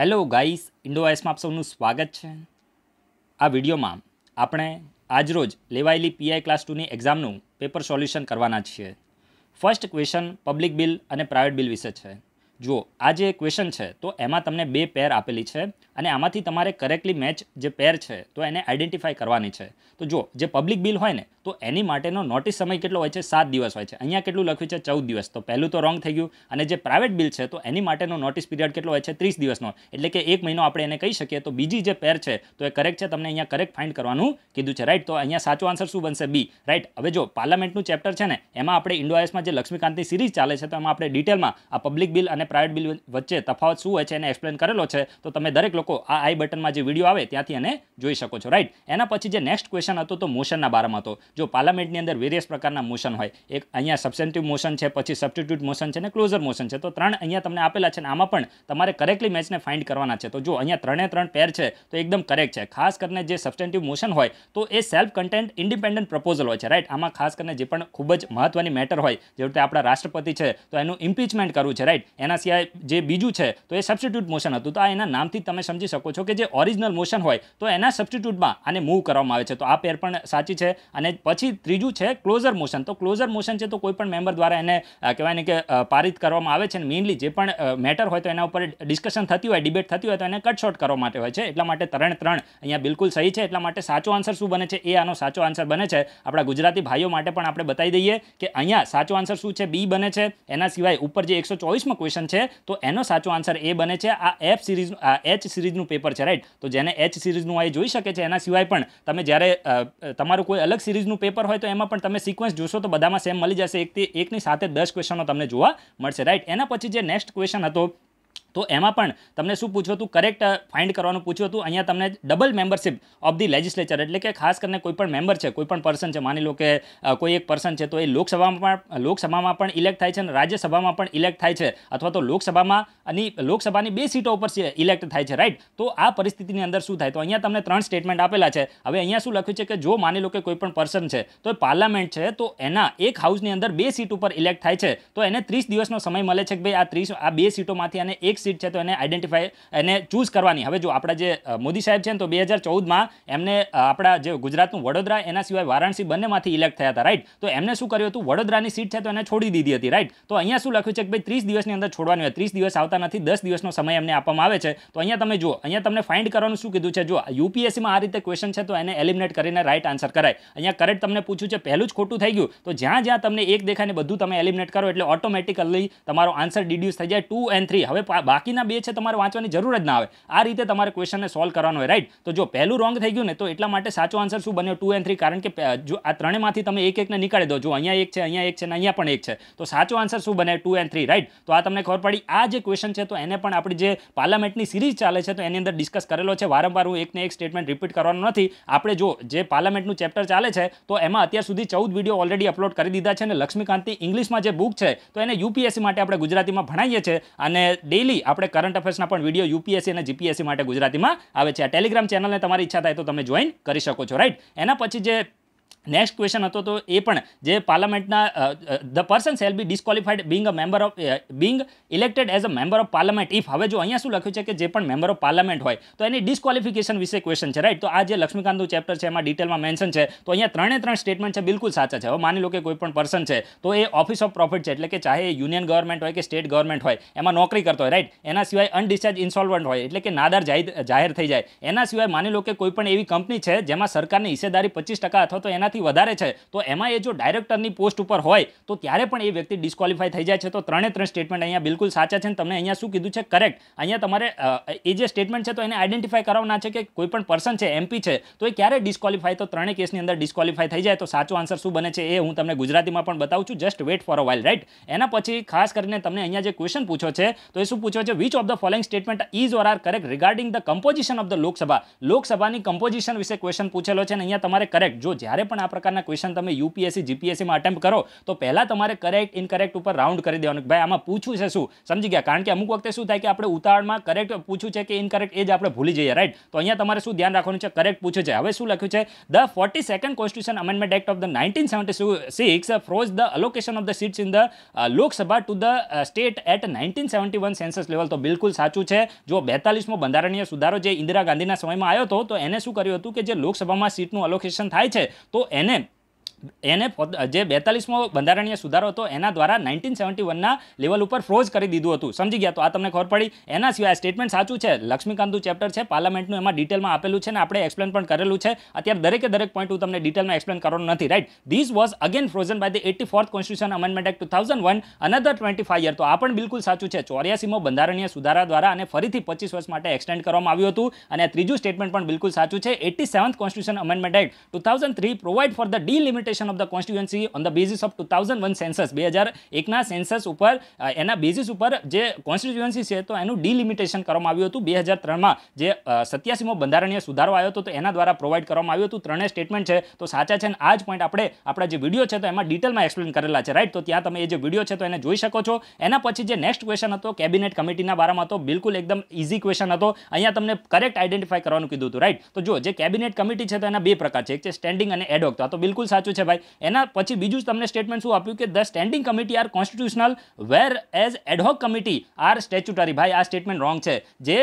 Hello guys Indo આઈસમાં આપ સૌનું સ્વાગત છે આ વિડીયોમાં આપણે આજરોજ લેવાયેલી પીઆઈ ક્લાસ ટુની એક્ઝામનું પેપર સોલ્યુશન કરવાના છીએ ફર્સ્ટ ક્વેશ્ચન પબ્લિક બિલ અને પ્રાઇવેટ બિલ વિશે છે જુઓ આ જે ક્વેશ્ચન છે તો એમાં તમને બે પેર આપેલી છે અને આમાંથી તમારે કરેક્ટલી મેચ જે પેર છે તો એને આઇડેન્ટિફાય કરવાની છે તો જો જે પબ્લિક બિલ હોય ને તો એની માટેનો નોટિસ સમય કેટલો હોય છે સાત દિવસ હોય છે અહીંયા કેટલું લખ્યું છે ચૌદ દિવસ તો પહેલું તો રોંગ થઈ ગયું અને જે પ્રાઇવેટ બિલ છે તો એની માટેનો નોટિસ પીરિયડ કેટલો હોય છે ત્રીસ દિવસનો એટલે કે એક મહિનો આપણે એને કહી શકીએ તો બીજી જે પેર છે તો એ કરેક્ટ છે તમને અહીંયા કરેક્ટ ફાઇન્ડ કરવાનું કીધું છે રાઈટ તો અહીંયા સાચો આન્સર શું બનશે બી રાઈટ હવે જો પાર્લામેન્ટનું ચેપ્ટર છે ને એમાં આપણે ઇન્ડોઆઈએસમાં જે લક્ષ્મીકાંતની સિરીઝ ચાલે છે તો એમાં આપણે ડિટેલમાં આ પબ્લિક બિલ અને પ્રાઇવેટ બિલ વચ્ચે તફાવત શું હોય છે એને એક્સપ્લેન કરેલો છે તો તમે દરેક લોકો આ આઈ બટનમાં જે વિડીયો આવે ત્યાંથી એને જોઈ શકો છો રાઇટ એના પછી જે નેક્સ્ટ ક્વેશ્ચન હતો તો મોશનના બારામાં હતો જો પાર્લામેન્ટની અંદર વેરિયસ પ્રકારના મોશન હોય એક અહીંયા સબસેન્ટિવ મોશન છે પછી સબસ્ટિટ્યુટ મોશન છે ને ક્લોઝર મોશન છે તો ત્રણ અહીંયા તમને આપેલા છે ને આમાં પણ તમારે કરેક્ટલી મેચને ફાઇન્ડ કરવાના છે તો જો અહીંયા ત્રણે ત્રણ પેર છે તો એકદમ કરેક્ટ છે ખાસ કરીને જે સબસ્ટેન્ટિવ મોશન હોય તો એ સેલ્ફ કન્ટેન્ટ ઇન્ડિપેન્ડન્ટ પ્રપોઝલ હોય છે રાઈટ આમાં ખાસ કરીને જે પણ ખૂબ જ મહત્ત્વની મેટર હોય જે રીતે આપણા રાષ્ટ્રપતિ છે તો એનું ઇમ્પિચમેન્ટ કરવું છે રાઈટ એના સિવાય જે બીજું છે તો એ સબસ્ટિટ્યુટ મોશન હતું તો આ એના નામથી તમે સમજી શકો છો કે જે ઓરિજિનલ મોશન હોય તો એના સબસ્ટિટ્યૂટમાં આને મૂવ કરવામાં આવે છે તો આ પેર પણ સાચી છે અને પછી ત્રીજું છે ક્લોઝર મોશન તો ક્લોઝર મોશન છે તો કોઈપણ મેમ્બર દ્વારા એને કહેવાય ને કે પારિત કરવામાં આવે છે અને મેઇનલી જે પણ મેટર હોય તો એના ઉપર ડિસ્કશન થતી હોય ડિબેટ થતી હોય તો એને કટશોટ કરવા માટે હોય છે એટલા માટે ત્રણ ત્રણ અહીંયા બિલકુલ સહી છે એટલા માટે સાચો આન્સર શું બને છે એ આનો સાચો આન્સર બને છે આપણા ગુજરાતી ભાઈઓ માટે પણ આપણે બતાવી દઈએ કે અહીંયા સાચો આન્સર શું છે બી બને છે એના સિવાય ઉપર જે એકસો ચોવીસમાં ક્વેશ્ચન છે તો એનો સાચો આન્સર એ બને છે આ એફ સિરીઝ આ એચ સિરીઝનું પેપર છે રાઈટ તો જેને એચ સિરીઝનું આ જોઈ શકે છે એના સિવાય પણ તમે જ્યારે તમારું કોઈ અલગ સિરીઝનું માર્ક્સનું પેપર હોય તો એમાં પણ તમે સિક્વન્સ જોશો તો બધામાં સેમ મળી જશે એકથી એકની સાથે દસ ક્વેશ્ચનો તમને જોવા મળશે રાઈટ એના પછી જે નેક્સ્ટ ક્વેશ્ચન હતો તો એમાં પણ તમને શું પૂછ્યું હતું કરેક્ટ ફાઇન્ડ કરવાનું પૂછ્યું હતું અહીંયા તમને double membership of the legislature એટલે કે ખાસ કરીને કોઈ પણ મેમ્બર છે કોઈ પણ પર્સન છે માની લો કે કોઈ એક પર્સન છે તો એ લોકસભામાં પણ લોકસભામાં પણ ઇલેક્ટ થાય છે અને રાજ્યસભામાં પણ ઇલેક્ટ થાય છે અથવા તો લોકસભામાં અને લોકસભાની બે સીટો ઉપર ઇલેક્ટ થાય છે રાઈટ તો આ પરિસ્થિતિની અંદર શું થાય તો અહીંયા તમને ત્રણ સ્ટેટમેન્ટ આપેલા છે હવે અહીંયા શું લખ્યું છે કે જો માની લો કે કોઈ પણ પર્સન છે તો એ પાર્લામેન્ટ છે તો એના એક હાઉસની અંદર બે સીટ ઉપર ઇલેક્ટ થાય છે તો એને ત્રીસ દિવસનો સમય મળે છે કે ભાઈ આ ત્રીસ આ બે સીટોમાંથી અને એક સીટ છે તો એને આઈડેન્ટિફાઈ એને ચૂઝ કરવાની હવે જો આપણા જે મોદી સાહેબ છે ને તો બે હજાર ચૌદમાં એમને આપણા જે ગુજરાતનું વડોદરા એના સિવાય વારાણસી બંનેમાંથી ઇલેક્ટ થયા હતા રાઈટ તો એમને શું કર્યું હતું વડોદરાની સીટ છે તો એને છોડી દીધી હતી રાઈટ તો અહીંયા શું લખ્યું છે કે ભાઈ ત્રીસ દિવસની અંદર છોડવાની હોય ત્રીસ દિવસ આવતા નથી દસ દિવસનો સમય એમને આપવામાં આવે છે તો અહીંયા તમે જુઓ અહીંયા તમને ફાઇન્ડ કરવાનું શું કીધું છે જો યુપીએસસીમાં આ રીતે ક્વેશ્ચન છે તો એને એલિમિનેટ કરીને રાઈટ આન્સર કરાય અહીંયા કરેક્ટ તમને પૂછ્યું છે પહેલું જ ખોટું થઈ ગયું તો જ્યાં જ્યાં તમને એક દેખાય ને બધું તમે એલિમિનેટ કરો એટલે ઓટોમેટિકલી તમારો આન્સર ડિડ્યુસ થઈ જાય ટુ એન્ડ થ્રી હવે બાકીના બે છે તમારે વાંચવાની જરૂર જ ના આવે આ રીતે તમારે ક્વેશ્ચનને સોલ્વ કરવાનો હોય રાઈટ તો જો પહેલું રોંગ થઈ ગયું ને તો એટલા માટે સાચો આન્સર શું બન્યો ટુ એન્ડ થ્રી કારણ કે જો આ ત્રણેમાંથી તમે એક એકને નીકાળી દો જો અહીંયા એક છે અહીંયા એક છે ને અહીંયા પણ એક છે તો સાચો આન્સર શું બને ટુ એન્ડ થ્રી રાઈટ તો આ તમને ખબર પડી આ જે ક્વેશ્ચન છે તો એને પણ આપણી જે પાર્લામેન્ટની સિરીઝ ચાલે છે તો એની અંદર ડિસ્કસ કરેલો છે વારંવાર હું એકને એક સ્ટેટમેન્ટ રિપીટ કરવાનો નથી આપણે જો જે પાર્લામેન્ટનું ચેપ્ટર ચાલે છે તો એમાં અત્યાર સુધી ચૌદ વિડીયો ઓલરેડી અપલોડ કરી દીધા છે અને લક્ષ્મીકાંતની ઇંગ્લિશમાં જે બુક છે તો એને યુપીએસસી માટે આપણે ગુજરાતીમાં ભણાવીએ છીએ અને ડેલી આપણે કરંટ અફેર્સના પણ વિડીયો યુપીએસસી અને જીપીએસસી માટે ગુજરાતીમાં આવે છે આ ટેલિગ્રામ ચેનલને તમારી ઈચ્છા થાય તો તમે જોઈન કરી શકો છો રાઈટ એના પછી જે નેક્સ્ટ ક્વેશ્ચન હતો તો એ પણ જે પાર્લામેન્ટના the person shall be disqualified being a member of being elected as a member of parliament if હવે જો અહીંયા શું લખ્યું છે કે જે પણ મેમ્બર ઓફ પાર્લામેન્ટ હોય તો એની ડિસ્કોલિફિકેશન વિશે ક્વેશ્ચન છે રાઈટ તો આ જે લક્ષ્મીકાંતનું ચેપ્ટર છે એમાં ડિટેલમાં મેન્શન છે તો અહીંયા ત્રણે ત્રણ સ્ટેટમેન્ટ છે બિલકુલ સાચા છે હવે માની લો કે કોઈ પણ પર્સન છે તો એ ઓફિસ ઓફ પ્રોફિટ છે એટલે કે ચાહે યુનિયન ગવર્મેન્ટ હોય કે સ્ટેટ ગવર્મેન્ટ હોય એમાં નોકરી કરતો હોય રાઈટ એના સિવાય અનડિસ્ચાર્જ ઇન્સોલ્વન્ટ હોય એટલે કે નાદાર જાહેર થઈ જાય એના સિવાય માની લો કે કોઈ પણ એવી કંપની છે જેમાં સરકારની હિસ્સેદારી પચીસ ટકા અથવા તો એના મહિનાથી વધારે છે તો એમાં એ જો ડાયરેક્ટરની પોસ્ટ ઉપર હોય તો ત્યારે પણ એ વ્યક્તિ ડિસ્કવોલિફાઈ થઈ જાય છે તો ત્રણે ત્રણ સ્ટેટમેન્ટ અહીંયા બિલકુલ સાચા છે અને તમને અહીંયા શું કીધું છે કરેક્ટ અહીંયા તમારે એ જે સ્ટેટમેન્ટ છે તો એને આઈડેન્ટિફાય કરાવવાના છે કે કોઈ પણ પર્સન છે એમપી છે તો એ ક્યારે ડિસ્કવોલિફાય તો ત્રણેય કેસની અંદર ડિસ્કવોલિફાય થઈ જાય તો સાચો આન્સર શું બને છે એ હું તમને ગુજરાતીમાં પણ બતાવું છું just wait for a while right એના પછી ખાસ કરીને તમને અહીંયા જે ક્વેશ્ચન પૂછો છે તો એ શું પૂછો છે which of the following statement is or are correct regarding the composition of the Lok Sabha લોકસભાની કમ્પોઝિશન વિશે ક્વેશ્ચન પૂછેલો છે અને અહીંયા તમારે કરેક્ટ જો જ્યારે પણ આ પ્રકારના ક્વેશ્ચન તમે યુપીએસસી જીપીએસસીમાં અટેમ્પ કરો તો પહેલાં તમારે કરેક્ટ ઇનકરેક્ટ ઉપર રાઉન્ડ કરી દેવાનું ભાઈ આમાં પૂછ્યું છે શું સમજી ગયા કારણ કે અમુક વખતે શું થાય કે આપણે ઉતાવળમાં કરેક્ટ પૂછ્યું છે કે ઇનકરેક્ટ એ જ આપણે ભૂલી જઈએ રાઈટ તો અહીંયા તમારે શું ધ્યાન રાખવાનું છે કરેક્ટ પૂછ્યું છે હવે શું લખ્યું છે the forty second constitution amendment act of the nineteen seventy six froze the allocation of the seats in the Lok Sabha to the state at nineteen seventy one census level તો બિલકુલ સાચું છે જો બેતાલીસમો બંધારણીય સુધારો જે ઇન્દિરા ગાંધીના સમયમાં આવ્યો હતો તો એને શું કર્યું હતું કે જે લોકસભામાં સીટનું અલોકેશન થાય છે તો nm એને જે બેતાલીસમો બંધારણીય સુધારો હતો એના દ્વારા નાઇન્ટીન સેવન્ટી વનના લેવલ ઉપર ફ્રોઝ કરી દીધું હતું સમજી ગયા તો આ તમને ખબર પડી એના સિવાય સ્ટેટમેન્ટ સાચું છે લક્ષ્મીકાંતનું ચેપ્ટર છે પાર્લામેન્ટનું એમાં ડિટેલમાં આપેલું છે ને આપણે એક્સપ્લેન પણ કરેલું છે અત્યારે દરેકે દરેક પોઈન્ટ હું તમને ડિટેલમાં એક્સપ્લેન કરવાનો નથી right this was again frozen by the eighty fourth constitution amendment act two thousand one another twenty five તો આ પણ બિલકુલ સાચું છે ચોર્યાસીમો બંધારણીય સુધારા દ્વારા અને ફરીથી પચીસ વર્ષ માટે એક્સટેન્ડ કરવામાં આવ્યું હતું અને ત્રીજું સ્ટેટમેન્ટ પણ બિલકુલ સાચું છે eighty seventh constitution amendment act two thousand three provide for the delimited representation of the constituency on the basis of 2001 census 2001 ના સેન્સસ ઉપર એના બેઝિસ ઉપર જે કોન્સ્ટિટ્યુન્સી છે તો એનું ડિલિમિટેશન કરવામાં આવ્યું હતું બે હજાર ત્રણમાં જે સત્યાસીમો બંધારણીય સુધારો આવ્યો હતો તો એના દ્વારા પ્રોવાઈડ કરવામાં આવ્યું હતું ત્રણેય સ્ટેટમેન્ટ છે તો સાચા છે અને આ જ પોઈન્ટ આપણે આપણા જે વિડીયો છે તો એમાં ડિટેલમાં એક્સપ્લેન કરેલા છે રાઈટ તો ત્યાં તમે એ જે વિડીયો છે તો એને જોઈ શકો છો એના પછી જે નેક્સ્ટ ક્વેશ્ચન હતો કેબિનેટ કમિટીના બારામાં હતો બિલકુલ એકદમ ઇઝી ક્વેશ્ચન હતો અહીંયા તમને કરેક્ટ આઈડેન્ટિફાઈ કરવાનું કીધું હતું રાઈટ તો જો જે કેબિનેટ કમિટી છે તો એના બે પ્રકાર છે એક છે સ્ટેન્ડિંગ અને એડોક તો આ તો બિલકુલ સાચું છે છે ભાઈ એના પછી બીજું તમને સ્ટેટમેન્ટ શું આપ્યું કે the standing committee are constitutional whereas ad hoc committee are statutory ભાઈ આ સ્ટેટમેન્ટ રોંગ છે જે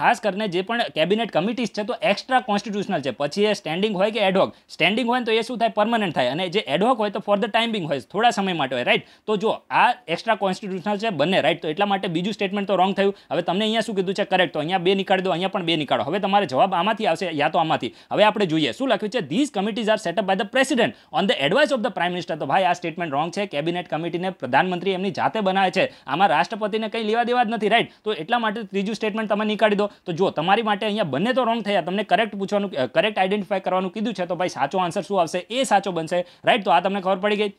ખાસ કરીને જે પણ કેબિનેટ કમિટીઝ છે તો એક્સ્ટ્રા કોન્સ્ટિટ્યુશનલ છે પછી એ સ્ટેન્ડિંગ હોય કે એડહોક સ્ટેન્ડિંગ હોય તો એ શું થાય પરમનન્ટ થાય અને જે એડહોક હોય તો ફોર ધ ટાઈમિંગ હોય થોડા સમય માટે હોય રાઈટ તો જો આ એક્સ્ટ્રા કોન્સ્ટિટ્યુશનલ છે બંને રાઈટ તો એટલા માટે બીજું સ્ટેટમેન્ટ તો રોંગ થયું હવે તમને અહીંયા શું કીધું છે કરેક્ટ તો અહીંયા બે નીકાળી દો અહીંયા પણ બે નીકાળો હવે તમારે જવાબ આમાંથી આવશે યા તો આમાંથી હવે આપણે જોઈએ શું લખ્યું છે these committees are set up by the president on the advice of the prime minister તો ભાઈ આ સ્ટેટમેન્ટ રોંગ છે કેબિનેટ કમિટીને પ્રધાનમંત્રી એમની જાતે બનાવે છે આમાં રાષ્ટ્રપતિને કંઈ લેવા દેવા જ નથી રાઈટ તો એટલા માટે ત્રીજું સ્ટેટમેન્ટ તમે નીકાળી દો તો જો તમારી માટે અહીંયા બંને તો રોંગ થયા તમને કરેક્ટ પૂછવાનું કરેક્ટ આઈડેન્ટિફાઈ કરવાનું કીધું છે તો ભાઈ સાચો આન્સર શું આવશે એ સાચો બનશે રાઈટ તો આ તમને ખબર પડી ગઈ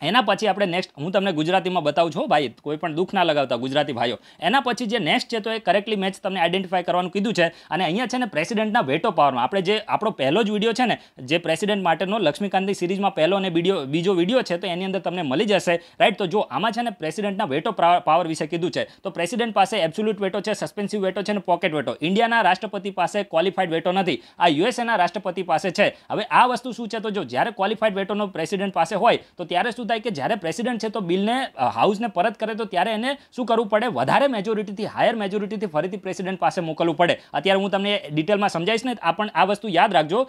એના પછી આપણે નેક્સ્ટ હું તમને ગુજરાતીમાં બતાવું છું ભાઈ કોઈ પણ દુઃખ ના લગાવતા ગુજરાતી ભાઈઓ એના પછી જે નેક્સ્ટ છે તો એ કરેક્ટલી મેચ તમને આઈડેન્ટિફાઈ કરવાનું કીધું છે અને અહીંયા છે ને પ્રેસિડેન્ટના વેટો પાવરનો આપણે જે આપણો પહેલો જ વિડીયો છે ને જે પ્રેસિડેન્ટ માટેનો લક્ષ્મીકાંતની સિરીઝમાં પહેલો અને બીજો બીજો વિડીયો છે તો એની અંદર તમને મળી જશે રાઈટ તો જો આમાં છે ને પ્રેસિડેન્ટના વેટો પાવર વિશે કીધું છે તો પ્રેસિડેન્ટ પાસે એબ્સોલ્યુટ વેટો છે સસ્પેન્સિવ વેટો છે અને પોકેટ વેટો ઇન્ડિયાના રાષ્ટ્રપતિ પાસે ક્વોલિફાઈડ વેટો નથી આ યુએસએના રાષ્ટ્રપતિ પાસે છે હવે આ વસ્તુ શું છે તો જો જ્યારે ક્વોલિફાઈડ વેટોનો પ્રેસિડેન્ટ પાસે હોય તો ત્યારે શું શું થાય કે જ્યારે પ્રેસિડેન્ટ છે તો બિલને હાઉસને પરત કરે તો ત્યારે એને શું કરવું પડે વધારે મેજોરિટીથી હાયર મેજોરિટીથી ફરીથી પ્રેસિડેન્ટ પાસે મોકલવું પડે અત્યારે હું તમને ડિટેલમાં સમજાવીશ ને આ પણ આ વસ્તુ યાદ રાખજો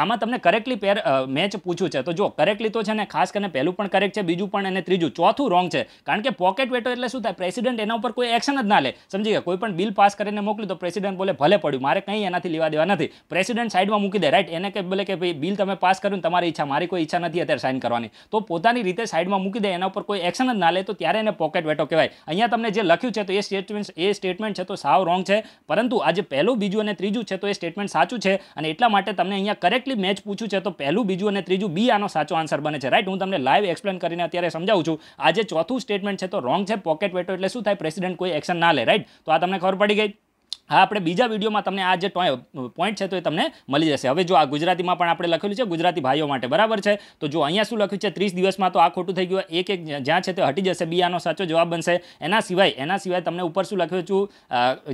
આમાં તમને કરેક્ટલી પેર મેચ પૂછ્યું છે તો જો કરેક્ટલી તો છે ને ખાસ કરીને પહેલું પણ કરેક્ટ છે બીજું પણ અને ત્રીજું ચોથું રોંગ છે કારણ કે પોકેટ વેટો એટલે શું થાય પ્રેસિડેન્ટ એના ઉપર કોઈ એક્શન જ ના લે સમજી ગયા કોઈ પણ બિલ પાસ કરીને મોકલ્યું તો પ્રેસિડેન્ટ બોલે ભલે પડ્યું મારે કંઈ એનાથી લેવા દેવા નથી પ્રેસિડેન્ટ સાઈડમાં મૂકી દે રાઈટ એને કે બોલે કે ભાઈ બિલ તમે પાસ કર્યું તમારી ઈચ્છા મારી કોઈ ઈચ્છા નથી અત્યારે સાઈન કરવાની તો પોતાની રીતે રીતે સાઈડમાં મૂકી દે એના ઉપર કોઈ એક્શન જ ના લે તો ત્યારે એને પોકેટ વેટો કહેવાય અહીંયા તમને જે લખ્યું છે તો એ સ્ટેટમેન્ટ એ સ્ટેટમેન્ટ છે તો સાવ રોંગ છે પરંતુ આ જે પહેલું બીજું અને ત્રીજું છે તો એ સ્ટેટમેન્ટ સાચું છે અને એટલા માટે તમને અહીંયા કરેક્ટલી મેચ પૂછ્યું છે તો પહેલું બીજું અને ત્રીજું બી આનો સાચો આન્સર બને છે રાઈટ હું તમને લાઈવ એક્સપ્લેન કરીને અત્યારે સમજાવું છું આ જે ચોથું સ્ટેટમેન્ટ છે તો રોંગ છે પોકેટ વેટો એટલે શું થાય પ્રેસિડેન્ટ કોઈ એક્શન ના લે રાઈટ તો આ તમને ખબર પડી ગઈ હા આપણે બીજા વિડીયોમાં તમને આ જે પોઈન્ટ છે તો એ તમને મળી જશે હવે જો આ ગુજરાતીમાં પણ આપણે લખેલું છે ગુજરાતી ભાઈઓ માટે બરાબર છે તો જો અહીંયા શું લખ્યું છે ત્રીસ દિવસમાં તો આ ખોટું થઈ ગયું એક એક જ્યાં છે તે હટી જશે બી આનો સાચો જવાબ બનશે એના સિવાય એના સિવાય તમને ઉપર શું લખ્યું છું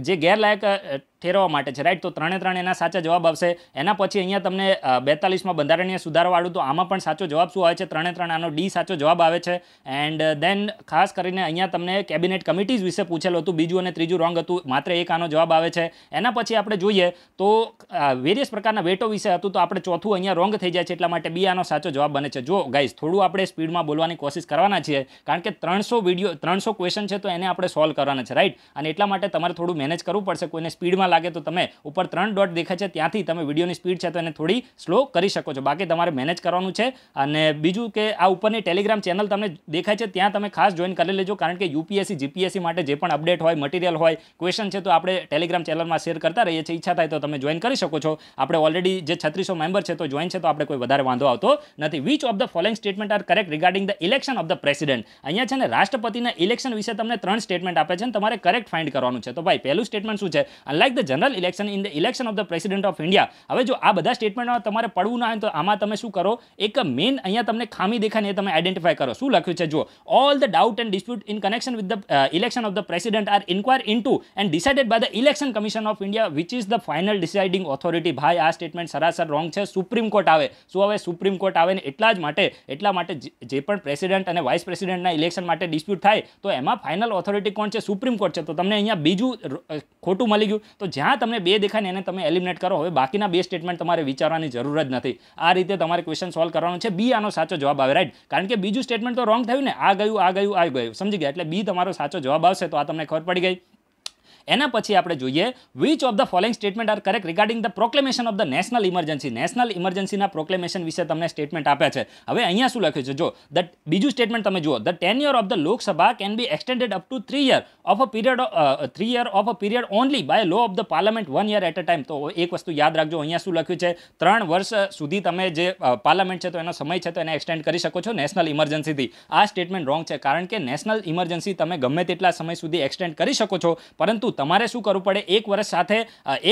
જે ગેરલાયક ઠેરવવા માટે છે રાઈટ તો ત્રણે ત્રણ એના સાચા જવાબ આવશે એના પછી અહીંયા તમને બેતાલીસમાં બંધારણીય સુધારવાળું તો આમાં પણ સાચો જવાબ શું આવે છે ત્રણે ત્રણ આનો ડી સાચો જવાબ આવે છે એન્ડ દેન ખાસ કરીને અહીંયા તમને કેબિનેટ કમિટીઝ વિશે પૂછેલું હતું બીજું અને ત્રીજું રોંગ હતું માત્ર એક આનો જવાબ આવે આવે છે એના પછી આપણે જોઈએ તો વેરિયસ પ્રકારના વેટો વિશે હતું તો આપણે ચોથું અહીંયા રોંગ થઈ જાય છે એટલા માટે બી આનો સાચો જવાબ બને છે જો ગાઈઝ થોડું આપણે સ્પીડમાં બોલવાની કોશિશ કરવાના છીએ કારણ કે ત્રણસો વિડીયો ત્રણસો ક્વેશ્ચન છે તો એને આપણે સોલ્વ કરવાના છે રાઈટ અને એટલા માટે તમારે થોડું મેનેજ કરવું પડશે કોઈને સ્પીડમાં લાગે તો તમે ઉપર ત્રણ ડોટ દેખાય છે ત્યાંથી તમે વિડીયોની સ્પીડ છે તો એને થોડી સ્લો કરી શકો છો બાકી તમારે મેનેજ કરવાનું છે અને બીજું કે આ ઉપરની ટેલિગ્રામ ચેનલ તમને દેખાય છે ત્યાં તમે ખાસ જોઈન કરી લેજો કારણ કે યુપીએસસી જીપીએસસી માટે જે પણ અપડેટ હોય મટીરિયલ હોય ક્વેશ્ચન છે તો આપણે ટેલિગ્રામ ટેલિગ્રામ ચેનલમાં શેર કરતા રહીએ છીએ ઈચ્છા થાય તો તમે જોઈન કરી શકો છો આપણે ઓલરેડી જે છત્રીસો મેમ્બર છે તો જોઈન છે તો આપણે કોઈ વધારે વાંધો આવતો નથી which of the following statement are correct regarding the election of the president અહીંયા છે ને રાષ્ટ્રપતિના ઇલેક્શન વિશે તમને ત્રણ સ્ટેટમેન્ટ આપે છે તમારે કરેક્ટ ફાઇન્ડ કરવાનું છે તો ભાઈ પહેલું સ્ટેટમેન્ટ શું છે unlike the general election in the election of the president of India હવે જો આ બધા સ્ટેટમેન્ટમાં તમારે પડવું ના હોય તો આમાં તમે શું કરો એક મેઇન અહીંયા તમને ખામી દેખાય ને તમે આઈડેન્ટિફાય કરો શું લખ્યું છે જુઓ all the doubt and dispute in connection with the election of the president are inquire into and decided by the election election commission of India which is the final deciding authority ભાઈ આ statement સરાસર wrong છે supreme court આવે શું હવે supreme court આવે ને એટલા જ માટે એટલા માટે જે પણ પ્રેસિડેન્ટ અને વાઇસ પ્રેસિડેન્ટના ઇલેક્શન માટે ડિસ્પ્યુટ થાય તો એમાં ફાઇનલ ઓથોરિટી કોણ છે સુપ્રીમ કોર્ટ છે તો તમને અહીંયા બીજું ખોટું મળી ગયું તો જ્યાં તમને બે દેખાય ને એને તમે એલિમિનેટ કરો હવે બાકીના બે સ્ટેટમેન્ટ તમારે વિચારવાની જરૂર જ નથી આ રીતે તમારે ક્વેશ્ચન સોલ્વ કરવાનો છે બી આનો સાચો જવાબ આવે રાઈટ કારણ કે બીજું સ્ટેટમેન્ટ તો રોંગ થયું ને આ ગયું આ ગયું આ ગયું સમજી ગયા એટલે બી તમારો સાચો જવાબ આવશે તો આ તમને ખબર પડી ગઈ એના પછી આપણે જોઈએ which of the following statement are correct regarding the proclamation of the national emergency national ઇમરજન્સીના પ્રોક્લેમેશન વિશે તમને સ્ટેટમેન્ટ આપ્યા છે હવે અહીંયા શું લખ્યું છે જો ધ બીજું સ્ટેટમેન્ટ તમે જુઓ the tenure of the Lok Sabha can be extended up to three year of a period three year of a period only by law of the parliament one year at a time તો એક વસ્તુ યાદ રાખજો અહીંયા શું લખ્યું છે ત્રણ વર્ષ સુધી તમે જે પાર્લામેન્ટ છે તો એનો સમય છે તો એને એક્સટેન્ડ કરી શકો છો નેશનલ ઇમરજન્સીથી આ સ્ટેટમેન્ટ રોંગ છે કારણ કે નેશનલ ઇમરજન્સી તમે ગમે તેટલા સમય સુધી એક્સટેન્ડ કરી શકો છો પરંતુ તમારે શું કરવું પડે એક વર્ષ સાથે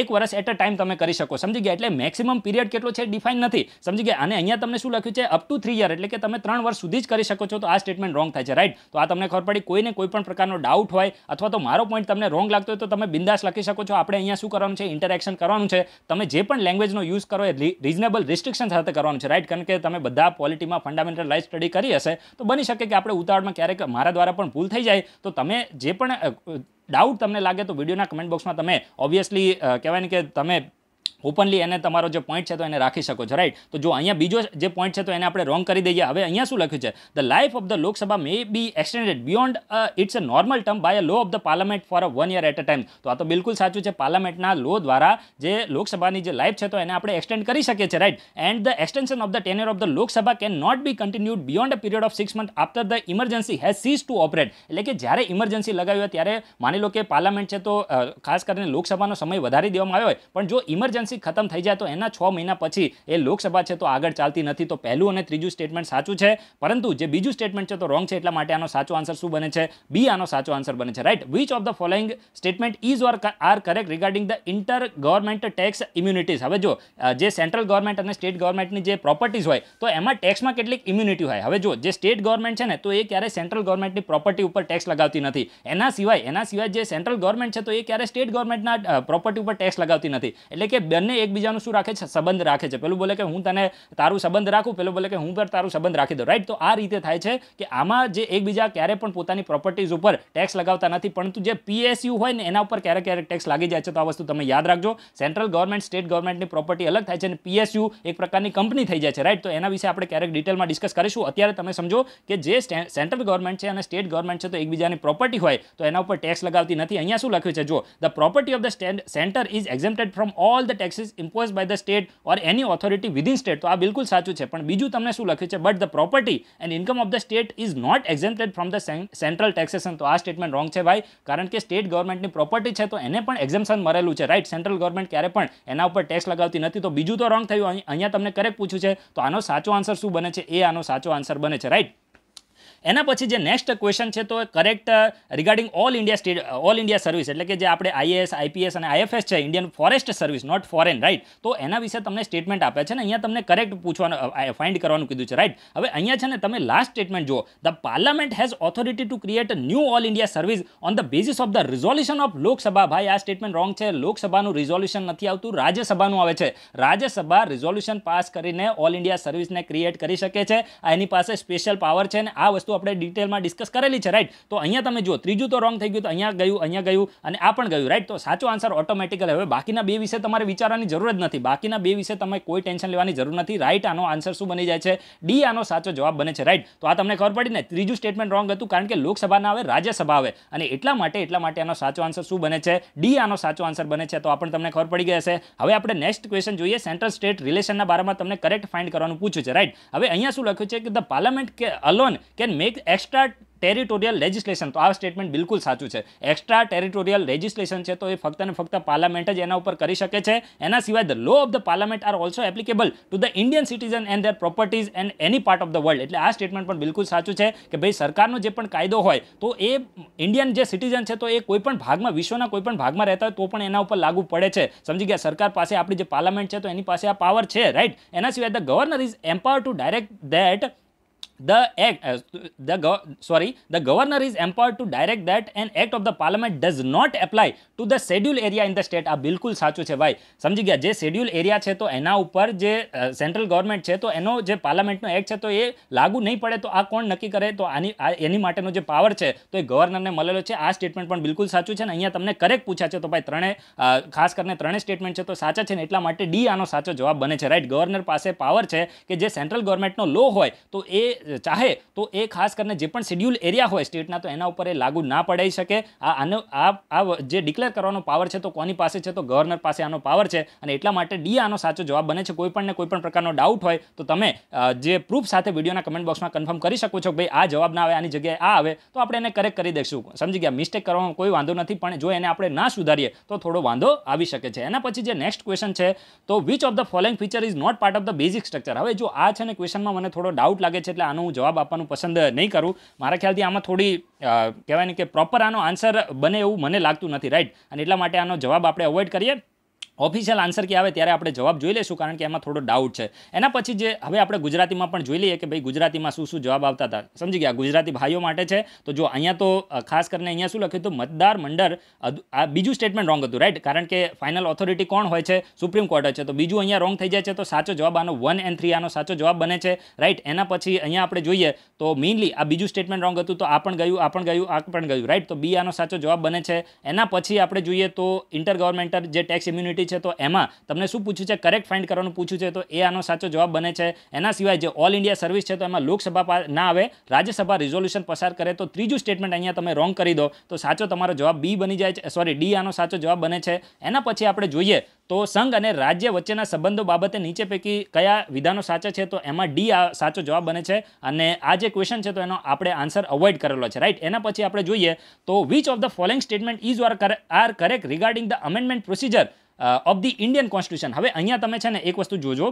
એક વર્ષ એટ અ ટાઈમ તમે કરી શકો સમજી ગયા એટલે મેક્સિમમ પિરિયડ કેટલો છે ડિફાઇન નથી સમજી ગયા અને અહીંયા તમને શું લખ્યું છે અપ ટુ થ્રી યર એટલે કે તમે ત્રણ વર્ષ સુધી જ કરી શકો છો તો આ સ્ટેટમેન્ટ રોંગ થાય છે રાઈટ તો આ તમને ખબર પડી કોઈને કોઈ પણ પ્રકારનો ડાઉટ હોય અથવા તો મારો પોઈન્ટ તમને રોંગ લાગતો હોય તો તમે બિંદાસ લખી શકો છો આપણે અહીંયા શું કરવાનું છે ઇન્ટરેક્શન કરવાનું છે તમે જે પણ લેંગ્વેજનો યુઝ કરો એ રિઝનેબલ રિસ્ટ્રિક્શન સાથે કરવાનું છે રાઈટ કારણ કે તમે બધા પોલિટીમાં ફંડામેન્ટલ લાઈફ સ્ટડી કરી હશે તો બની શકે કે આપણે ઉતાવળમાં ક્યારેક મારા દ્વારા પણ ભૂલ થઈ જાય તો તમે જે પણ ડાઉટ તમને લાગે તો વિડીયોના કમેન્ટ બોક્સમાં તમે ઓબ્વિયસલી કહેવાય ને કે તમે ઓપનલી એને તમારો જે પોઈન્ટ છે તો એને રાખી શકો છો રાઈટ તો જો અહીંયા બીજો જે પોઈન્ટ છે તો એને આપણે રોંગ કરી દઈએ હવે અહીંયા શું લખ્યું છે the life of the Lok Sabha may be extended beyond its a normal term by a law of the parliament for a one year at a time તો આ તો બિલકુલ સાચું છે પાર્લામેન્ટના લો દ્વારા જે લોકસભાની જે લાઈફ છે તો એને આપણે એક્સટેન્ડ કરી શકીએ છીએ right and the extension of the tenure of the Lok Sabha can not be continued beyond a period of six month after the emergency has cease to operate એટલે કે જ્યારે ઇમરજન્સી લગાવી હોય ત્યારે માની લો કે પાર્લામેન્ટ છે તો uh, ખાસ કરીને લોકસભાનો સમય વધારી દેવામાં આવ્યો હોય પણ જો ઇમરજન્સી એમએસસી ખતમ થઈ જાય તો એના છ મહિના પછી એ લોકસભા છે તો આગળ ચાલતી નથી તો પહેલું અને ત્રીજું સ્ટેટમેન્ટ સાચું છે પરંતુ જે બીજું સ્ટેટમેન્ટ છે તો રોંગ છે એટલા માટે આનો સાચો આન્સર શું બને છે બી આનો સાચો આન્સર બને છે right which of the following statement is or are correct regarding the inter government tax immunities હવે જો જે સેન્ટ્રલ ગવર્મેન્ટ અને સ્ટેટ ગવર્મેન્ટની જે પ્રોપર્ટીઝ હોય તો એમાં ટેક્સમાં કેટલીક ઇમ્યુનિટી હોય હવે જો જે સ્ટેટ ગવર્મેન્ટ છે ને તો એ ક્યારે સેન્ટ્રલ ગવર્મેન્ટની પ્રોપર્ટી ઉપર ટેક્સ લગાવતી નથી એના સિવાય એના સિવાય જે સેન્ટ્રલ ગવર્મેન્ટ છે તો એ ક્યારે સ્ટેટ ગવર્મેન્ટના પ્રોપર્ટી ઉપર ટેક્સ લગાવતી નથી એટલે કે બંને એકબીજાનું શું રાખે છે સંબંધ રાખે છે પેલું બોલે કે હું તને તારું સંબંધ રાખું પેલું બોલે કે હું પર તારું સંબંધ રાખી દઉં રાઈટ તો આ રીતે થાય છે કે આમાં જે એકબીજા ક્યારે પણ પોતાની પ્રોપર્ટીઝ ઉપર ટેક્સ લગાવતા નથી પરંતુ જે પીએસયુ હોય ને એના ઉપર ક્યારેક ક્યારેક ટેક્સ લાગી જાય છે તો આ વસ્તુ તમે યાદ રાખજો સેન્ટ્રલ ગવર્મેન્ટ સ્ટેટ ગવર્મેન્ટની પ્રોપર્ટી અલગ થાય છે અને પીએસયુ એક પ્રકારની કંપની થઈ જાય છે રાઈટ તો એના વિશે આપણે ક્યારેક ડિટેલમાં ડિસ્કસ કરીશું અત્યારે તમે સમજો કે જે સેન્ટ્રલ ગવર્મેન્ટ છે અને સ્ટેટ ગવર્મેન્ટ છે તો એકબીજાની પ્રોપર્ટી હોય તો એના ઉપર ટેક્સ લગાવતી નથી અહીંયા શું લખ્યું છે જો the property of the stand centre is exempted from all the taxes imposed by the state or any authority within state તો આ બિલકુલ સાચું છે પણ બીજું તમને શું લખ્યું છે but the property and income of the state is not exempted from the central taxation તો આ સ્ટેટમેન્ટ રોંગ છે ભાઈ કારણ કે સ્ટેટ ગવર્મેન્ટની પ્રોપર્ટી છે તો એને પણ એક્ઝેમ્પશન મળેલું છે રાઈટ સેન્ટ્રલ ગવર્મેન્ટ ક્યારે પણ એના ઉપર ટેક્સ લગાવતી નથી તો બીજું તો રોંગ થયું અહીંયા તમને કરેક્ટ પૂછ્યું છે તો આનો સાચો આન્સર શું બને છે એ આનો સાચો આન્સર બને છે રાઈટ એના પછી જે નેક્સ્ટ ક્વેશ્ચન છે તો correct regarding all India state all India service એટલે કે જે આપણે આઈએએસ આઈપીએસ અને આઈએફએસ છે Indian forest service not foreign right તો એના વિશે તમને સ્ટેટમેન્ટ આપે છે ને અહીંયા તમને કરેક્ટ પૂછવાનું ફાઇન્ડ કરવાનું કીધું છે રાઈટ હવે અહીંયા છે ને તમે લાસ્ટ સ્ટેટમેન્ટ જુઓ the parliament has authority to create new all India service on the basis of the resolution of Lok Sabha ભાઈ આ સ્ટેટમેન્ટ રોંગ છે લોકસભાનું રિઝોલ્યુશન નથી આવતું રાજ્યસભાનું આવે છે રાજ્યસભા રિઝોલ્યુશન પાસ કરીને ઓલ ઇન્ડિયા સર્વિસને ક્રિએટ કરી શકે છે એની પાસે સ્પેશિયલ પાવર છે અને આ વસ્તુ આપણે ડિટેલમાં ડિસ્કસ કરેલી છે રાઈટ તો અહીંયા તમે જુઓ ત્રીજું તો રોંગ થઈ ગયું તો અહીંયા ગયું અહીંયા ગયું અને આ પણ ગયું રાઈટ તો સાચો આન્સર ઓટોમેટિકલ હવે બાકીના બે વિશે તમારે વિચારવાની જરૂર જ નથી બાકીના બે વિશે તમે કોઈ ટેન્શન લેવાની જરૂર નથી રાઈટ આનો આન્સર શું બની જાય છે ડી આનો સાચો જવાબ બને છે રાઈટ તો આ તમને ખબર પડી ને ત્રીજું સ્ટેટમેન્ટ રોંગ હતું કારણ કે લોકસભાના આવે રાજ્યસભા આવે અને એટલા માટે એટલા માટે આનો સાચો આન્સર શું બને છે ડી આનો સાચો આન્સર બને છે તો આ પણ તમને ખબર પડી ગઈ છે હવે આપણે નેક્સ્ટ ક્વેશ્ચન જોઈએ સેન્ટ્રલ સ્ટેટ રિલેશનના બારામાં તમને કરેક્ટ ફાઇન્ડ કરવાનું પૂછ્યું છે રાઈટ હવે અહીંયા શું લખ્યું છે કે ધ પાર્લામેન્ટ કે alone can make extra territorial legislation તો આ સ્ટેટમેન્ટ બિલકુલ સાચું છે એક્સ્ટ્રા ટેરિટોરિયલ લેજિસ્લેશન છે તો એ ફક્ત ને ફક્ત પાર્લામેન્ટ જ એના ઉપર કરી શકે છે એના સિવાય the law of the parliament are also applicable to the Indian citizen and their properties and any part of the world એટલે આ સ્ટેટમેન્ટ પણ બિલકુલ સાચું છે કે ભાઈ સરકારનો જે પણ કાયદો હોય તો એ ઇન્ડિયન જે સિટીઝન છે તો એ કોઈપણ ભાગમાં વિશ્વના કોઈપણ ભાગમાં રહેતા હોય તો પણ એના ઉપર લાગુ પડે છે સમજી ગયા સરકાર પાસે આપણી જે પાર્લામેન્ટ છે તો એની પાસે આ પાવર છે રાઈટ એના સિવાય the governor is empower to direct that the act, uh, the sorry, the governor is empowered to direct that an act of the parliament does not apply to the scheduled area in the state. આ બિલકુલ સાચું છે ભાઈ સમજી ગયા જે schedule area છે તો એના ઉપર જે સેન્ટ્રલ ગવર્મેન્ટ છે તો એનો જે પાર્લામેન્ટનો એક્ટ છે તો એ લાગુ નહીં પડે તો આ કોણ નક્કી કરે તો આની એની માટેનો જે પાવર છે તો એ ગવર્નરને મળેલો છે આ સ્ટેટમેન્ટ પણ બિલકુલ સાચું છે ને અહીંયા તમને કરેક્ટ પૂછ્યા છે તો ભાઈ ત્રણેય ખાસ કરીને ત્રણેય સ્ટેટમેન્ટ છે તો સાચા છે ને એટલા માટે ડી આનો સાચો જવાબ બને છે રાઈટ ગવર્નર પાસે પાવર છે કે જે સેન્ટ્રલ ગવર્મેન્ટનો લો હોય તો એ ચાહે તો એ ખાસ કરીને જે પણ શેડ્યુલ એરિયા હોય સ્ટેટના તો એના ઉપર એ લાગુ ના પડાઈ શકે આ આનો આ જે ડિક્લેર કરવાનો પાવર છે તો કોની પાસે છે તો ગવર્નર પાસે આનો પાવર છે અને એટલા માટે ડી આનો સાચો જવાબ બને છે કોઈ પણ ને પ્રકારનો ડાઉટ હોય તો તમે જે પ્રૂફ સાથે વિડીયોના કમેન્ટ બોક્સમાં કન્ફર્મ કરી શકો છો ભાઈ આ જવાબ ના આવે આની જગ્યાએ આ આવે તો આપણે એને કરેક્ટ કરી દઈશું સમજી ગયા મિસ્ટેક કરવામાં કોઈ વાંધો નથી પણ જો એને આપણે ના સુધારીએ તો થોડો વાંધો આવી શકે છે એના પછી જે નેક્સ્ટ ક્વેશ્ચન છે તો which of the following feature is not part of the basic structure હવે જો આ છે ને ક્વેશ્ચનમાં મને થોડો ડાઉટ લાગે છે એટલે આનો હું જવાબ આપવાનું પસંદ નહીં કરું મારા ખ્યાલથી આમાં થોડી કહેવાય ને કે પ્રોપર આનો આન્સર બને એવું મને લાગતું નથી રાઈટ અને એટલા માટે આનો જવાબ આપણે અવોઇડ કરીએ ઓફિશિયલ આન્સર કે આવે ત્યારે આપણે જવાબ જોઈ લઈશું કારણ કે એમાં થોડો ડાઉટ છે એના પછી જે હવે આપણે ગુજરાતીમાં પણ જોઈ લઈએ કે ભાઈ ગુજરાતીમાં શું શું જવાબ આવતા હતા સમજી ગયા ગુજરાતી ભાઈઓ માટે છે તો જો અહીંયા તો ખાસ કરીને અહીંયા શું લખ્યું હતું મતદાર મંડળ આ બીજું સ્ટેટમેન્ટ રોંગ હતું રાઈટ કારણ કે ફાઇનલ ઓથોરિટી કોણ હોય છે સુપ્રીમ કોર્ટ હોય છે તો બીજું અહીંયા રોંગ થઈ જાય છે તો સાચો જવાબ આનો વન એન્ડ થ્રી આનો સાચો જવાબ બને છે રાઈટ એના પછી અહીંયા આપણે જોઈએ તો મેઇનલી આ બીજું સ્ટેટમેન્ટ રોંગ હતું તો આ પણ ગયું આ પણ ગયું આ પણ ગયું રાઈટ તો બી આનો સાચો જવાબ બને છે એના પછી આપણે જોઈએ તો ઇન્ટર ગવર્મેન્ટર જે ટેક્સ ઇમ્યુનિટી આપી છે તો એમાં તમને શું પૂછ્યું છે કરેક્ટ ફાઇન્ડ કરવાનું પૂછ્યું છે તો એ આનો સાચો જવાબ બને છે એના સિવાય જે ઓલ ઇન્ડિયા સર્વિસ છે તો એમાં લોકસભા ના આવે રાજ્યસભા રિઝોલ્યુશન પસાર કરે તો ત્રીજું સ્ટેટમેન્ટ અહીંયા તમે રોંગ કરી દો તો સાચો તમારો જવાબ બી બની જાય છે સોરી ડી આનો સાચો જવાબ બને છે એના પછી આપણે જોઈએ તો સંઘ અને રાજ્ય વચ્ચેના સંબંધો બાબતે નીચે પૈકી કયા વિધાનો સાચા છે તો એમાં ડી આ સાચો જવાબ બને છે અને આ જે ક્વેશ્ચન છે તો એનો આપણે આન્સર અવોઇડ કરેલો છે રાઈટ એના પછી આપણે જોઈએ તો which of the following statement is are are correct regarding the amendment procedure of the Indian constitution હવે અહીંયા તમે છે ને એક વસ્તુ જોજો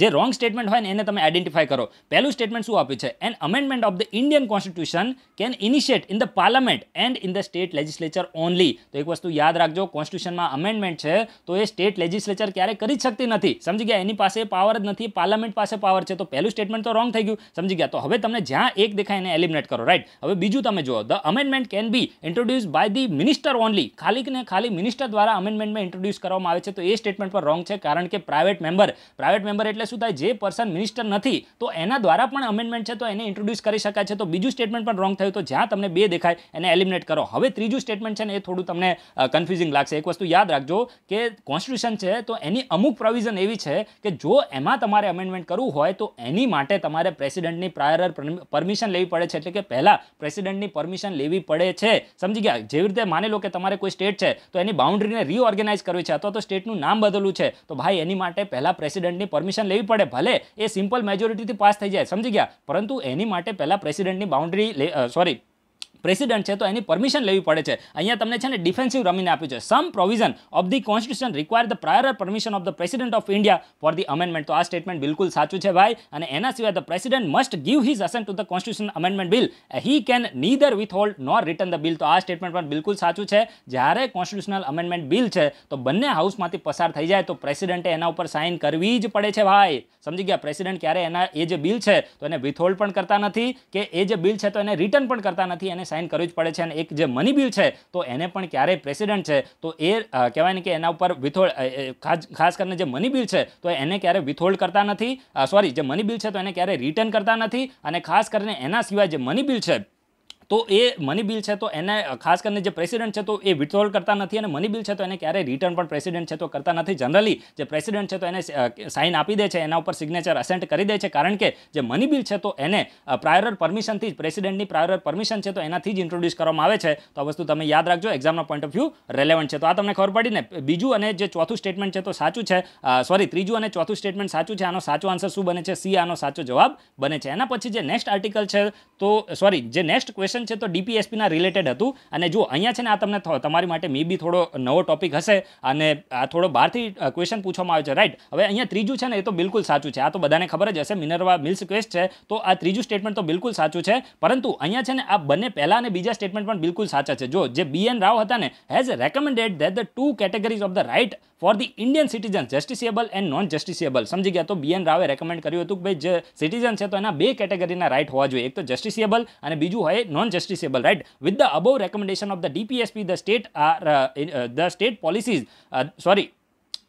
જે રોંગ સ્ટેટમેન્ટ હોય ને એને તમે આઈડેન્ટિફાય કરો પહેલું સ્ટેટમેન્ટ શું આપ્યું છે an amendment of the Indian constitution can initiate in the parliament and in the state legislature only તો એક વસ્તુ યાદ રાખજો કોન્સ્ટિટ્યુશનમાં અમેન્ડમેન્ટ છે તો એ સ્ટેટ લેજિસ્લેચર ક્યારે કરી શકતી નથી સમજી ગયા એની પાસે પાવર જ નથી પાર્લામેન્ટ પાસે પાવર છે તો પહેલું સ્ટેટમેન્ટ તો રોંગ થઈ ગયું સમજી ગયા તો હવે તમને જ્યાં એક દેખાય એને એલિમિનેટ કરો રાઈટ હવે બીજું તમે જુઓ the amendment can be introduce by the minister only ખાલી ને ખાલી મિનિસ્ટર દ્વારા અમેન્ડમેન્ટમાં ઇન્ટ્રોડ્યુસ કરવામાં આવે છે તો એ સ્ટેટમેન્ટ પર રોંગ છે કારણ કે પ્રાઇવેટ મેમ્બર પ્રાઇવેટ મેમ્બર એટલે એટલે શું થાય જે પર્સન મિનિસ્ટર નથી તો એના દ્વારા પણ અમેન્ડમેન્ટ છે તો એને ઇન્ટ્રોડ્યુસ કરી શકાય છે તો બીજું સ્ટેટમેન્ટ પણ રોંગ થયું તો જ્યાં તમને બે દેખાય એને એલિમિનેટ કરો હવે ત્રીજું સ્ટેટમેન્ટ છે ને એ થોડું તમને કન્ફ્યુઝિંગ લાગશે એક વસ્તુ યાદ રાખજો કે કોન્સ્ટિટ્યુશન છે તો એની અમુક પ્રોવિઝન એવી છે કે જો એમાં તમારે અમેન્ડમેન્ટ કરવું હોય તો એની માટે તમારે પ્રેસિડેન્ટની પ્રાયર પરમિશન લેવી પડે છે એટલે કે પહેલાં પ્રેસિડેન્ટની પરમિશન લેવી પડે છે સમજી ગયા જેવી રીતે માની લો કે તમારે કોઈ સ્ટેટ છે તો એની બાઉન્ડ્રીને રીઓર્ગેનાઇઝ કરવી છે અથવા તો સ્ટેટનું નામ બદલવું છે તો ભાઈ એની માટે પહેલાં પ્રેસિડેન્ટની પરમિશન લેવી પડે ભલે એ સિમ્પલ મેજોરિટીથી પાસ થઈ જાય સમજી ગયા પરંતુ એની માટે પહેલાં પ્રેસિડેન્ટની બાઉન્ડ્રી સોરી પ્રેસિડેન્ટ છે તો એની પરમિશન લેવી પડે છે અહીંયા તમને છે ને ડિફેન્સિવ રમીને આપ્યું છે some provision of the constitution require the prior permission of the president of India for the amendment તો આ સ્ટેટમેન્ટ બિલકુલ સાચું છે ભાઈ અને એના સિવાય the president must give his assent to the constitution amendment bill he can neither withhold nor return the bill તો આ સ્ટેટમેન્ટ પણ બિલકુલ સાચું છે જ્યારે કોન્સ્ટિટ્યુશનલ અમેન્ડમેન્ટ બિલ છે તો બંને હાઉસમાંથી પસાર થઈ જાય તો પ્રેસિડેન્ટે એના ઉપર સાઇન કરવી જ પડે છે ભાઈ સમજી ગયા પ્રેસિડેન્ટ ક્યારે એના એ જે બિલ છે તો એને વિથહોલ્ડ પણ કરતા નથી કે એ જે બિલ છે તો એને રિટર્ન પણ કરતા નથી એને સાઇન કરવી જ પડે છે અને એક જે મની બિલ છે તો એને પણ ક્યારેય પ્રેસિડેન્ટ છે તો એ કહેવાય ને કે એના ઉપર વિથોલ્ડ ખાસ કરીને જે મની બિલ છે તો એને ક્યારેય વિથહોલ્ડ કરતા નથી સોરી જે મની બિલ છે તો એને ક્યારે રિટર્ન કરતા નથી અને ખાસ કરીને એના સિવાય જે મની બિલ છે તો એ મની બિલ છે તો એને ખાસ કરીને જે પ્રેસિડેન્ટ છે તો એ વિથડ્રોલ કરતા નથી અને મની બિલ છે તો એને ક્યારેય રિટર્ન પણ પ્રેસિડેન્ટ છે તો કરતા નથી જનરલી જે પ્રેસિડેન્ટ છે તો એને સાઇન આપી દે છે એના ઉપર સિગ્નેચર અસેન્ટ કરી દે છે કારણ કે જે મની બિલ છે તો એને પ્રાયોર પરમિશનથી જ પ્રેસિડેન્ટની પ્રાયોર પરમિશન છે તો એનાથી જ ઇન્ટ્રોડ્યુસ કરવામાં આવે છે તો આ વસ્તુ તમે યાદ રાખજો એક્ઝામના પોઈન્ટ ઓફ વ્યૂ રેલેવન્ટ છે તો આ તમને ખબર પડી ને બીજું અને જે ચોથું સ્ટેટમેન્ટ છે તો સાચું છે સોરી ત્રીજું અને ચોથું સ્ટેટમેન્ટ સાચું છે આનો સાચો આન્સર શું બને છે સી આનો સાચો જવાબ બને છે એના પછી જે નેક્સ્ટ આર્ટિકલ છે તો સોરી જે નેક્સ્ટ ક્વેશ્ચન ક્વેશ્ચન છે તો ડીપીએસપીના રિલેટેડ હતું અને જો અહીંયા છે ને આ તમને તમારી માટે મે બી થોડો નવો ટોપિક હશે અને આ થોડો બહારથી ક્વેશ્ચન પૂછવામાં આવે છે રાઈટ હવે અહીંયા ત્રીજું છે ને એ તો બિલકુલ સાચું છે આ તો બધાને ખબર જ હશે મિનરવા મિલ્સ ક્વેસ્ટ છે તો આ ત્રીજું સ્ટેટમેન્ટ તો બિલકુલ સાચું છે પરંતુ અહીંયા છે ને આ બંને પહેલાં અને બીજા સ્ટેટમેન્ટ પણ બિલકુલ સાચા છે જો જે બી રાવ હતા ને has recommended that the two categories of the right for the Indian citizen justiciable and non justiciable સમજી ગયા તો બી એન રાવે રેકમેન્ડ કર્યું હતું કે ભાઈ જે સિટીઝન છે તો એના બે કેટેગરીના રાઇટ હોવા જોઈએ એક તો જસ્ટિસિએબલ અને બીજું હોય non justiciable right with the above recommendation of the DPSP the state are the state policies sorry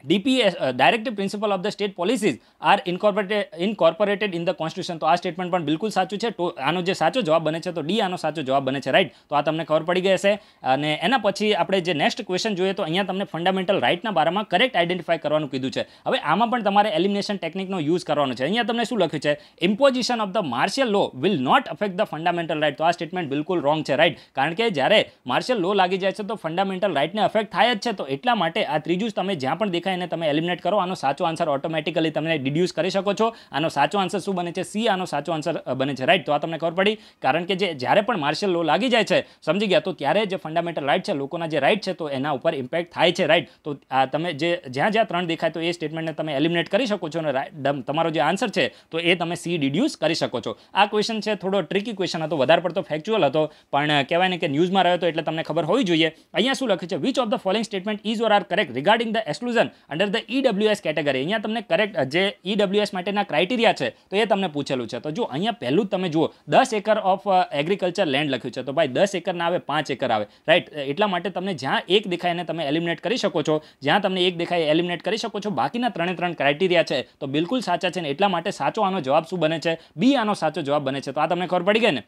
DPS directive principle of the state policies are incorporated incorporated in the constitution તો આ statement પણ બિલકુલ સાચું છે તો આનો જે સાચો જવાબ બને છે તો ડી આનો સાચો જવાબ બને છે રાઇટ તો આ તમને ખબર પડી ગઈ હશે અને એના પછી આપણે જે નેક્સ્ટ ક્વેશ્ચન જોઈએ તો અહીંયા તમને ફંડામેન્ટલ રાઇટના બારામાં કરેક્ટ આઇડેન્ટિફાય કરવાનું કીધું છે હવે આમાં પણ તમારે એલિમિનેશન ટેકનિકનો યુઝ કરવાનો છે અહીંયા તમને શું લખ્યું છે imposition of the martial law will not affect the fundamental right તો આ સ્ટેટમેન્ટ બિલકુલ રોંગ છે રાઇટ કારણ કે જ્યારે માર્શિયલ લો લાગી જાય છે તો ફંડામેન્ટલ રાઇટને અફેક્ટ થાય જ છે તો એટલા માટે આ ત્રીજું તમે જ્યાં પણ દેખાય છે એને તમે એલિમિનેટ કરો આનો સાચો આન્સર ઓટોમેટિકલી તમે ડિડ્યુસ કરી શકો છો આનો સાચો આન્સર શું બને છે સી આનો સાચો આન્સર બને છે રાઈટ તો આ તમને ખબર પડી કારણ કે જે જ્યારે પણ માર્શિયલ લો લાગી જાય છે સમજી ગયા તો ત્યારે જે ફંડામેન્ટલ રાઇટ છે લોકોના જે રાઈટ છે તો એના ઉપર ઇમ્પેક્ટ થાય છે રાઈટ તો આ તમે જે જ્યાં જ્યાં ત્રણ દેખાય તો એ સ્ટેટમેન્ટને તમે એલિમિનેટ કરી શકો છો અને તમારો જે આન્સર છે તો એ તમે સી ડિડ્યુસ કરી શકો છો આ ક્વેશ્ચન છે થોડો ટ્રિકી ક્વેશ્ચન હતો વધારે પડતો ફેક્ચ્યુઅલ હતો પણ કહેવાય ને કે ન્યૂઝમાં રહ્યો તો એટલે તમને ખબર હોવી જોઈએ અહીંયા શું લખ્યું છે which of the following statement is or are correct regarding the exclusion under the EWS category અહીંયા તમને કરેક્ટ જે ઈડબ્લ્યુએસ e માટેના ક્રાઇટેરિયા છે તો એ તમને પૂછેલું છે તો જો અહીંયા પહેલું તમે જુઓ દસ એકર ઓફ એગ્રીકલ્ચર લેન્ડ લખ્યું છે તો ભાઈ દસ એકર ના આવે પાંચ એકર આવે રાઈટ એટલા માટે તમને જ્યાં એક દેખાય એને તમે એલિમિનેટ કરી શકો છો જ્યાં તમને એક દેખાય એલિમિનેટ કરી શકો છો બાકીના ત્રણે ત્રણ ક્રાઇટેરિયા છે તો બિલકુલ સાચા છે ને એટલા માટે સાચો આનો જવાબ શું બને છે બી આનો સાચો જવાબ બને છે તો આ તમને ખબર પડી ગઈ ને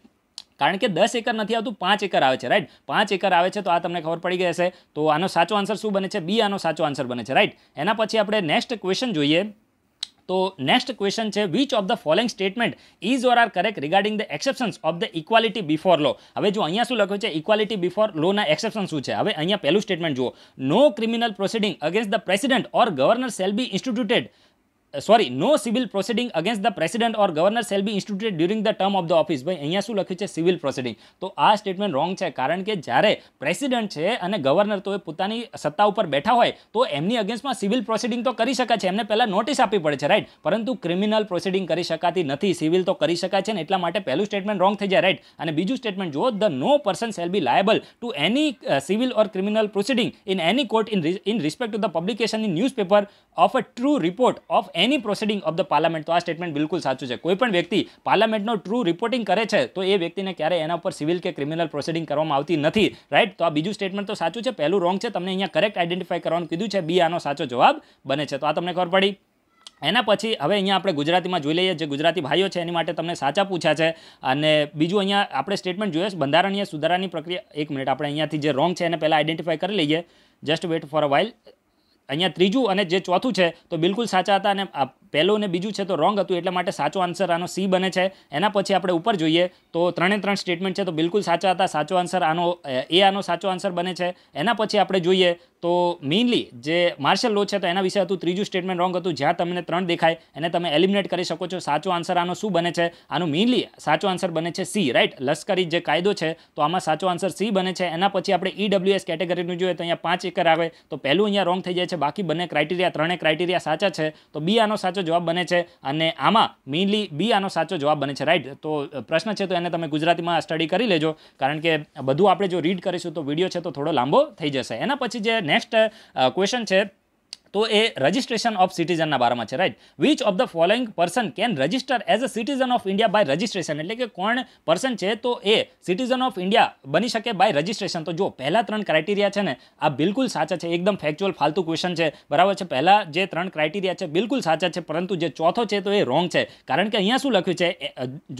કારણ કે દસ એકર નથી આવતું પાંચ એકર આવે છે રાઈટ પાંચ એકર આવે છે તો આ તમને ખબર પડી ગઈ હશે તો આનો સાચો આન્સર શું બને છે બી આનો સાચો આન્સર બને છે રાઈટ એના પછી આપણે નેક્સ્ટ ક્વેશ્ચન જોઈએ તો નેક્સ્ટ ક્વેશ્ચન છે which of the following statement is or are correct regarding the exceptions of the equality before law હવે જો અહીંયા શું લખ્યું છે ઇક્વાલિટી બિફોર લોના એક્સેપ્શન શું છે હવે અહીંયા પહેલું સ્ટેટમેન્ટ જુઓ no criminal proceeding against the president or governor shall be instituted sorry no civil proceeding against the president or governor shall be instituted during the term of the office ભાઈ અહીંયા શું લખ્યું છે સિવિલ પ્રોસિડિંગ તો આ statement wrong છે કારણ કે જ્યારે પ્રેસિડેન્ટ છે અને ગવર્નર તો એ પોતાની સત્તા ઉપર બેઠા હોય તો એમની અગેન્સ્ટમાં સિવિલ પ્રોસિડિંગ તો કરી શકાય છે એમને પહેલાં નોટિસ આપવી પડે છે રાઈટ પરંતુ ક્રિમિનલ પ્રોસિડિંગ કરી શકાતી નથી સિવિલ તો કરી શકાય છે ને એટલા માટે પહેલું સ્ટેટમેન્ટ રોંગ થઈ જાય રાઈટ અને બીજું સ્ટેટમેન્ટ જુઓ the no person shall be liable to any civil or criminal proceeding in any court in in respect to the publication in newspaper of a true report of any any proceeding of the parliament તો આ statement બિલકુલ સાચું છે કોઈ પણ વ્યક્તિ પાર્લામેન્ટનો true reporting કરે છે તો એ વ્યક્તિને ક્યારે એના ઉપર સિવિલ કે ક્રિમિનલ પ્રોસિડિંગ કરવામાં આવતી નથી રાઇટ તો આ બીજું સ્ટેટમેન્ટ તો સાચું છે પહેલું રોંગ છે તમને અહીંયા કરેક્ટ આઈડેન્ટિફાઈ કરવાનું કીધું છે બી આનો સાચો જવાબ બને છે તો આ તમને ખબર પડી એના પછી હવે અહીંયા આપણે ગુજરાતીમાં જોઈ લઈએ જે ગુજરાતી ભાઈઓ છે એની માટે તમને સાચા પૂછ્યા છે અને બીજું અહીંયા આપણે સ્ટેટમેન્ટ જોઈએ બંધારણીય સુધારાની પ્રક્રિયા એક મિનિટ આપણે અહીંયાથી જે રોંગ છે એને પહેલાં આઈડેન્ટિફાઈ કરી લઈએ just wait for a while અહીંયા ત્રીજું અને જે ચોથું છે તો બિલકુલ સાચા હતા અને પહેલું અને બીજું છે તો રોંગ હતું એટલા માટે સાચો આન્સર આનો સી બને છે એના પછી આપણે ઉપર જોઈએ તો ત્રણે ત્રણ સ્ટેટમેન્ટ છે તો બિલકુલ સાચા હતા સાચો આન્સર આનો એ આનો સાચો આન્સર બને છે એના પછી આપણે જોઈએ તો મેઇનલી જે માર્શલ લો છે તો એના વિશે હતું ત્રીજું સ્ટેટમેન્ટ રોંગ હતું જ્યાં તમને ત્રણ દેખાય એને તમે એલિમિનેટ કરી શકો છો સાચો આન્સર આનો શું બને છે આનો મેઇનલી સાચો આન્સર બને છે સી રાઈટ લશ્કરી જે કાયદો છે તો આમાં સાચો આન્સર સી બને છે એના પછી આપણે ઈડબ્લ્યુએસ કેટેગરીનું જોઈએ તો અહીંયા પાંચ એકર આવે તો પહેલું અહીંયા રોંગ થઈ જાય છે બાકી બંને ક્રાઇટેરિયા ત્રણે ક્રાઇટેરિયા સાચા છે તો બી આનો સાચો સાચો જવાબ બને છે અને આમાં મેઇનલી બી આનો સાચો જવાબ બને છે રાઈટ તો પ્રશ્ન છે તો એને તમે ગુજરાતીમાં સ્ટડી કરી લેજો કારણ કે બધું આપણે જો રીડ કરીશું તો વિડીયો છે તો થોડો લાંબો થઈ જશે એના પછી જે નેક્સ્ટ ક્વેશ્ચન છે તો એ રજિસ્ટ્રેશન ઓફ સિટીઝનના બારામાં છે right which of the following person can register as a citizen of India by registration એટલે કે કોણ પર્સન છે તો એ સિટીઝન ઓફ ઇન્ડિયા બની શકે બાય રજિસ્ટ્રેશન તો જો પહેલાં ત્રણ ક્રાઇટેરિયા છે ને આ બિલકુલ સાચા છે એકદમ ફેક્ચ્યુઅલ ફાલતુ ક્વેશ્ચન છે બરાબર છે પહેલાં જે ત્રણ ક્રાઇટેરિયા છે બિલકુલ સાચા છે પરંતુ જે ચોથો છે તો એ રોંગ છે કારણ કે અહીંયા શું લખ્યું છે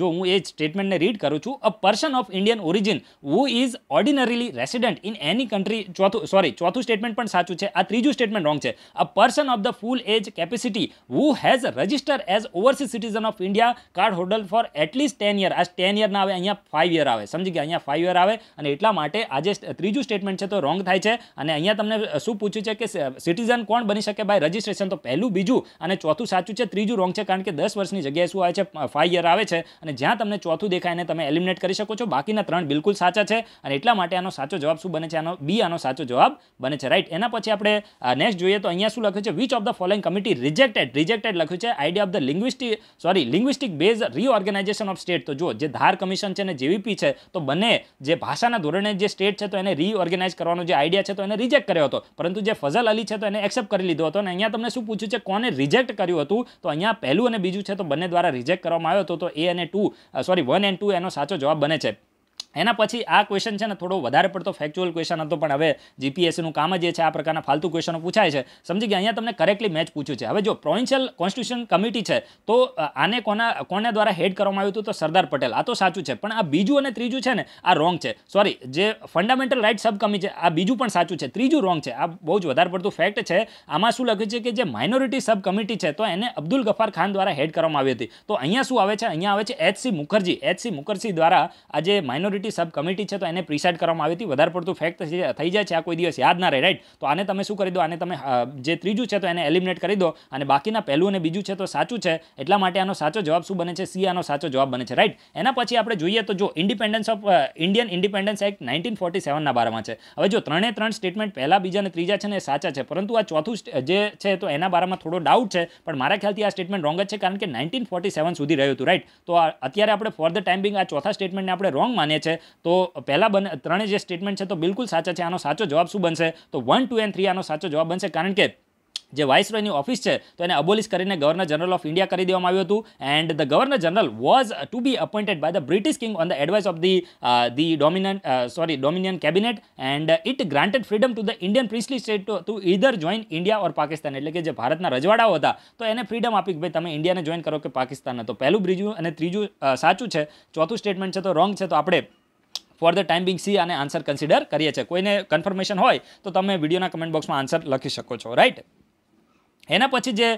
જો હું એ સ્ટેટમેન્ટને રીડ કરું છું a person of Indian origin who is ordinarily resident in any country ચોથું સોરી ચોથું સ્ટેટમેન્ટ પણ સાચું છે આ ત્રીજું સ્ટેટમેન્ટ રોંગ છે a person of the full age capacity capacity has register as as overseas citizen of India card holder for at least 10 year આ 10 ના આવે અહીંયા 5 યર આવે સમજી ગયા અહીંયા 5 યર આવે અને એટલા માટે આજે ત્રીજું સ્ટેટમેન્ટ છે તો રોંગ થાય છે અને અહીંયા તમને શું પૂછ્યું છે કે સિટીઝન કોણ બની શકે બાય રજિસ્ટ્રેશન તો પહેલું બીજું અને ચોથું સાચું છે ત્રીજું રોંગ છે કારણ કે દસ વર્ષની જગ્યાએ શું આવે છે ફાઈવ યર આવે છે અને જ્યાં તમને ચોથું દેખાય એને તમે એલિમિનેટ કરી શકો છો બાકીના ત્રણ બિલકુલ સાચા છે અને એટલા માટે આનો સાચો જવાબ શું બને છે આનો બી આનો સાચો જવાબ બને છે રાઈટ એના પછી આપણે નેક્સ્ટ જોઈએ તો અહીંયા અહીંયા શું લખ્યું છે which of the following committee rejected rejected લખ્યું છે idea of the linguistic sorry linguistic base reorganisation of state તો જો જે ધાર કમિશન છે અને જેવીપી છે તો બંને જે ભાષાના ધોરણે જે સ્ટેટ છે તો એને રીઓર્ગેનાઇઝ કરવાનો જે આઈડિયા છે તો એને રિજેક્ટ કર્યો હતો પરંતુ જે ફઝલ અલી છે તો એને એક્સેપ્ટ કરી લીધો હતો અને અહીંયા તમને શું પૂછ્યું છે કોને રિજેક્ટ કર્યું હતું તો અહીંયા પહેલું અને બીજું છે તો બંને દ્વારા રિજેક્ટ કરવામાં આવ્યો હતો તો એ અને two sorry one and two એનો સાચો જવાબ બને છે એના પછી આ ક્વેશ્ચન છે ને થોડો વધારે પડતો ફેક્ચ્યુઅલ ક્વેશ્ચન હતો પણ હવે જીપીએસસીનું કામ જે છે આ પ્રકારના ફાલતુ ક્વેશ્ચનો પૂછાય છે સમજી ગયા અહીંયા તમને કરેક્ટલી મેચ પૂછ્યું છે હવે જો પ્રોવિન્શિયલ કોન્સ્ટિટ્યુશન કમિટી છે તો આને કોના કોને દ્વારા હેડ કરવામાં આવ્યું હતું તો સરદાર પટેલ આ તો સાચું છે પણ આ બીજું અને ત્રીજું છે ને આ રોંગ છે સોરી જે ફંડામેન્ટલ રાઇટ સબ કમિટી છે આ બીજું પણ સાચું છે ત્રીજું રોંગ છે આ બહુ જ વધારે પડતું ફેક્ટ છે આમાં શું લખ્યું છે કે જે માઇનોરિટી સબ કમિટી છે તો એને અબ્દુલ ગફાર ખાન દ્વારા હેડ કરવામાં આવી હતી તો અહીંયા શું આવે છે અહીંયા આવે છે એચસી મુખર્જી એચસી મુખર્જી દ્વારા આ જે માઇનોરિટી કમિટી સબ કમિટી છે તો એને પ્રિસાઇડ કરવામાં આવી હતી વધારે પડતું ફેક્ટ થઈ જાય છે આ કોઈ દિવસ યાદ ના રહે રાઈટ તો આને તમે શું કરી દો આને તમે જે ત્રીજું છે તો એને એલિમિનેટ કરી દો અને બાકીના પહેલું અને બીજું છે તો સાચું છે એટલા માટે આનો સાચો જવાબ શું બને છે સી આનો સાચો જવાબ બને છે રાઈટ એના પછી આપણે જોઈએ તો જો independence of Indian independence act nineteen forty સેવનના બારામાં છે હવે જો ત્રણે ત્રણ સ્ટેટમેન્ટ પહેલાં બીજા અને ત્રીજા છે ને સાચા છે પરંતુ આ ચોથું જે છે તો એના બારામાં થોડો ડાઉટ છે પણ મારા ખ્યાલથી આ સ્ટેટમેન્ટ રોંગ જ છે કારણ કે નાઇન્ટીન ફોર્ટી સેવન સુધી રહ્યું હતું રાઈટ તો અત્યારે આપણે ફોર ધ ટાઈમ બિંગ આ ચોથા સ્ટેટમેન્ટને આપણે રોંગ માનીએ છે તો પહેલાં બને ત્રણે જે સ્ટેટમેન્ટ છે તો બિલકુલ સાચા છે આનો સાચો જવાબ શું બનશે તો વન ટુ એન્ડ થ્રી આનો સાચો જવાબ બનશે કારણ કે જે વાઇસરોયની ઓફિસ છે તો એને અબોલિશ કરીને ગવર્નર જનરલ ઓફ ઇન્ડિયા કરી દેવામાં આવ્યું હતું and the governor general was to be appointed by the British king on the advice of the the dominion sorry dominion cabinet and it granted freedom to the Indian princely state to either join India or Pakistan એટલે કે જે ભારતના રજવાડાઓ હતા તો એને freedom આપી કે ભાઈ તમે ઇન્ડિયાને જોઈન કરો કે પાકિસ્તાનને તો પહેલું બ્રીજું અને ત્રીજું સાચું છે ચોથું સ્ટેટમેન્ટ છે તો રોંગ છે તો આપણે for the time being C અને આન્સર કન્સિડર કરીએ છીએ કોઈને કન્ફર્મેશન હોય તો તમે વિડીયોના કમેન્ટ બોક્સમાં આન્સર લખી શકો છો રાઈટ એના પછી જે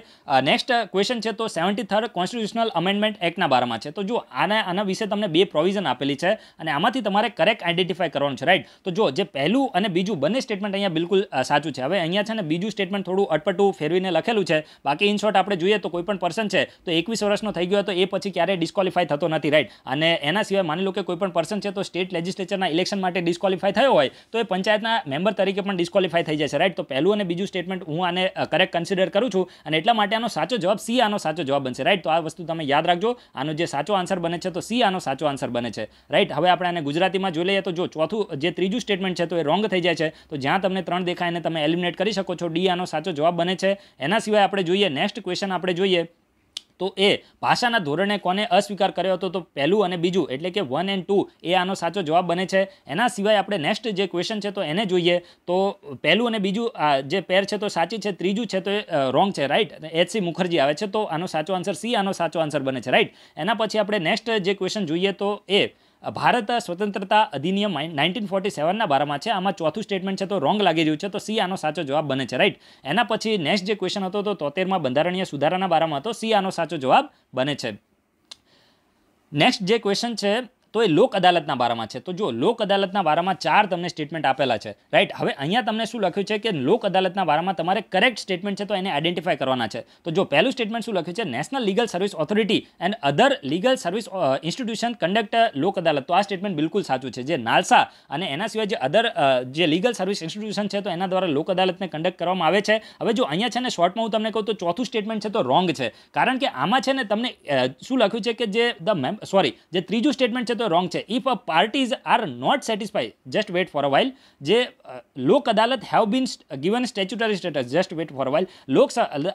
નેક્સ્ટ ક્વેશ્ચન છે તો સેવન્ટી થર્ડ કોન્સ્ટિટ્યુશનલ અમેન્ડમેન્ટ એક્ટના બારામાં છે તો જો આના આના વિશે તમને બે પ્રોવિઝન આપેલી છે અને આમાંથી તમારે કરેક્ટ આઈડેન્ટિફાઈ કરવાનું છે રાઈટ તો જો જે પહેલું અને બીજું બંને સ્ટેટમેન્ટ અહીંયા બિલકુલ સાચું છે હવે અહીંયા છે ને બીજું સ્ટેટમેન્ટ થોડું અટપટું ફેરવીને લખેલું છે બાકી ઇન શોર્ટ આપણે જોઈએ તો કોઈ પણ પર્સન છે તો એકવીસ વર્ષનો થઈ ગયો તો એ પછી ક્યારેય ડિસ્કવોલિફાય થતો નથી રાઈટ અને એના સિવાય માની લો કે કોઈપણ પર્સન છે તો સ્ટેટ લેજિસ્લેચરના ઇલેક્શન માટે ડિસ્કવોલિફાય થયો હોય તો એ પંચાયતના મેમ્બર તરીકે પણ ડિસ્કવોલિફાય થઈ જશે રાઈટ તો પહેલું અને બીજું સ્ટેટમેન્ટ હું આને કરેક્ટ કન્સિડર કરું છું અને એટલા માટે આનો સાચો જવાબ સી આનો સાચો જવાબ બનશે રાઈટ તો આ વસ્તુ તમે યાદ રાખજો આનો જે સાચો આન્સર બને છે તો સી આનો સાચો આન્સર બને છે રાઈટ હવે આપણે આને ગુજરાતીમાં જોઈ લઈએ તો જો ચોથું જે ત્રીજું સ્ટેટમેન્ટ છે તો એ રોંગ થઈ જાય છે તો જ્યાં તમને ત્રણ દેખાય એને તમે એલિમિનેટ કરી શકો છો ડી આનો સાચો જવાબ બને છે એના સિવાય આપણે જોઈએ નેક્સ્ટ ક્વેશ્ચન આપણે જોઈએ તો એ ભાષાના ધોરણે કોને અસ્વીકાર કર્યો હતો તો પહેલું અને બીજું એટલે કે વન એન્ડ ટુ એ આનો સાચો જવાબ બને છે એના સિવાય આપણે નેક્સ્ટ જે ક્વેશ્ચન છે તો એને જોઈએ તો પહેલું અને બીજું જે પેર છે તો સાચી છે ત્રીજું છે તો એ રોંગ છે રાઈટ એચસી મુખર્જી આવે છે તો આનો સાચો આન્સર સી આનો સાચો આન્સર બને છે રાઈટ એના પછી આપણે નેક્સ્ટ જે ક્વેશ્ચન જોઈએ તો એ ભારત સ્વતંત્રતા અધિનિયમ નાઇન્ટીન ફોર્ટી સેવનના બારામાં છે આમાં ચોથું સ્ટેટમેન્ટ છે તો રોંગ લાગી રહ્યું છે તો સી આનો સાચો જવાબ બને છે રાઈટ એના પછી નેક્સ્ટ જે ક્વેશ્ચન હતો તો તોતેરમાં બંધારણીય સુધારાના બારામાં હતો સી આનો સાચો જવાબ બને છે નેક્સ્ટ જે ક્વેશ્ચન છે તો એ લોક અદાલતના બારામાં છે તો જો લોક અદાલતના બારામાં ચાર તમને સ્ટેટમેન્ટ આપેલા છે રાઈટ હવે અહીંયા તમને શું લખ્યું છે કે લોક અદાલતના બારામાં તમારે કરેક્ટ સ્ટેટમેન્ટ છે તો એને આઈડેન્ટિફાય કરવાના છે તો જો પહેલું સ્ટેટમેન્ટ શું લખ્યું છે national legal service authority and other legal service institution conduct Lok Adalat તો આ સ્ટેટમેન્ટ બિલકુલ સાચું છે જે નાલસા અને એના સિવાય જે અધર જે લીગલ સર્વિસ ઇન્સ્ટિટ્યુશન છે તો એના દ્વારા લોક અદાલતને કન્ડક્ટ કરવામાં આવે છે હવે જો અહીંયા છે ને શોર્ટમાં હું તમને કહું તો ચોથું સ્ટેટમેન્ટ છે તો રોંગ છે કારણ કે આમાં છે ને તમને શું લખ્યું છે કે જે ધ સોરી જે ત્રીજું સ્ટેટમેન્ટ છે તો રોંગ છે if a parties are not satisfy just wait for a while જે Lok Adalat have been given statutory status just wait for a while Lok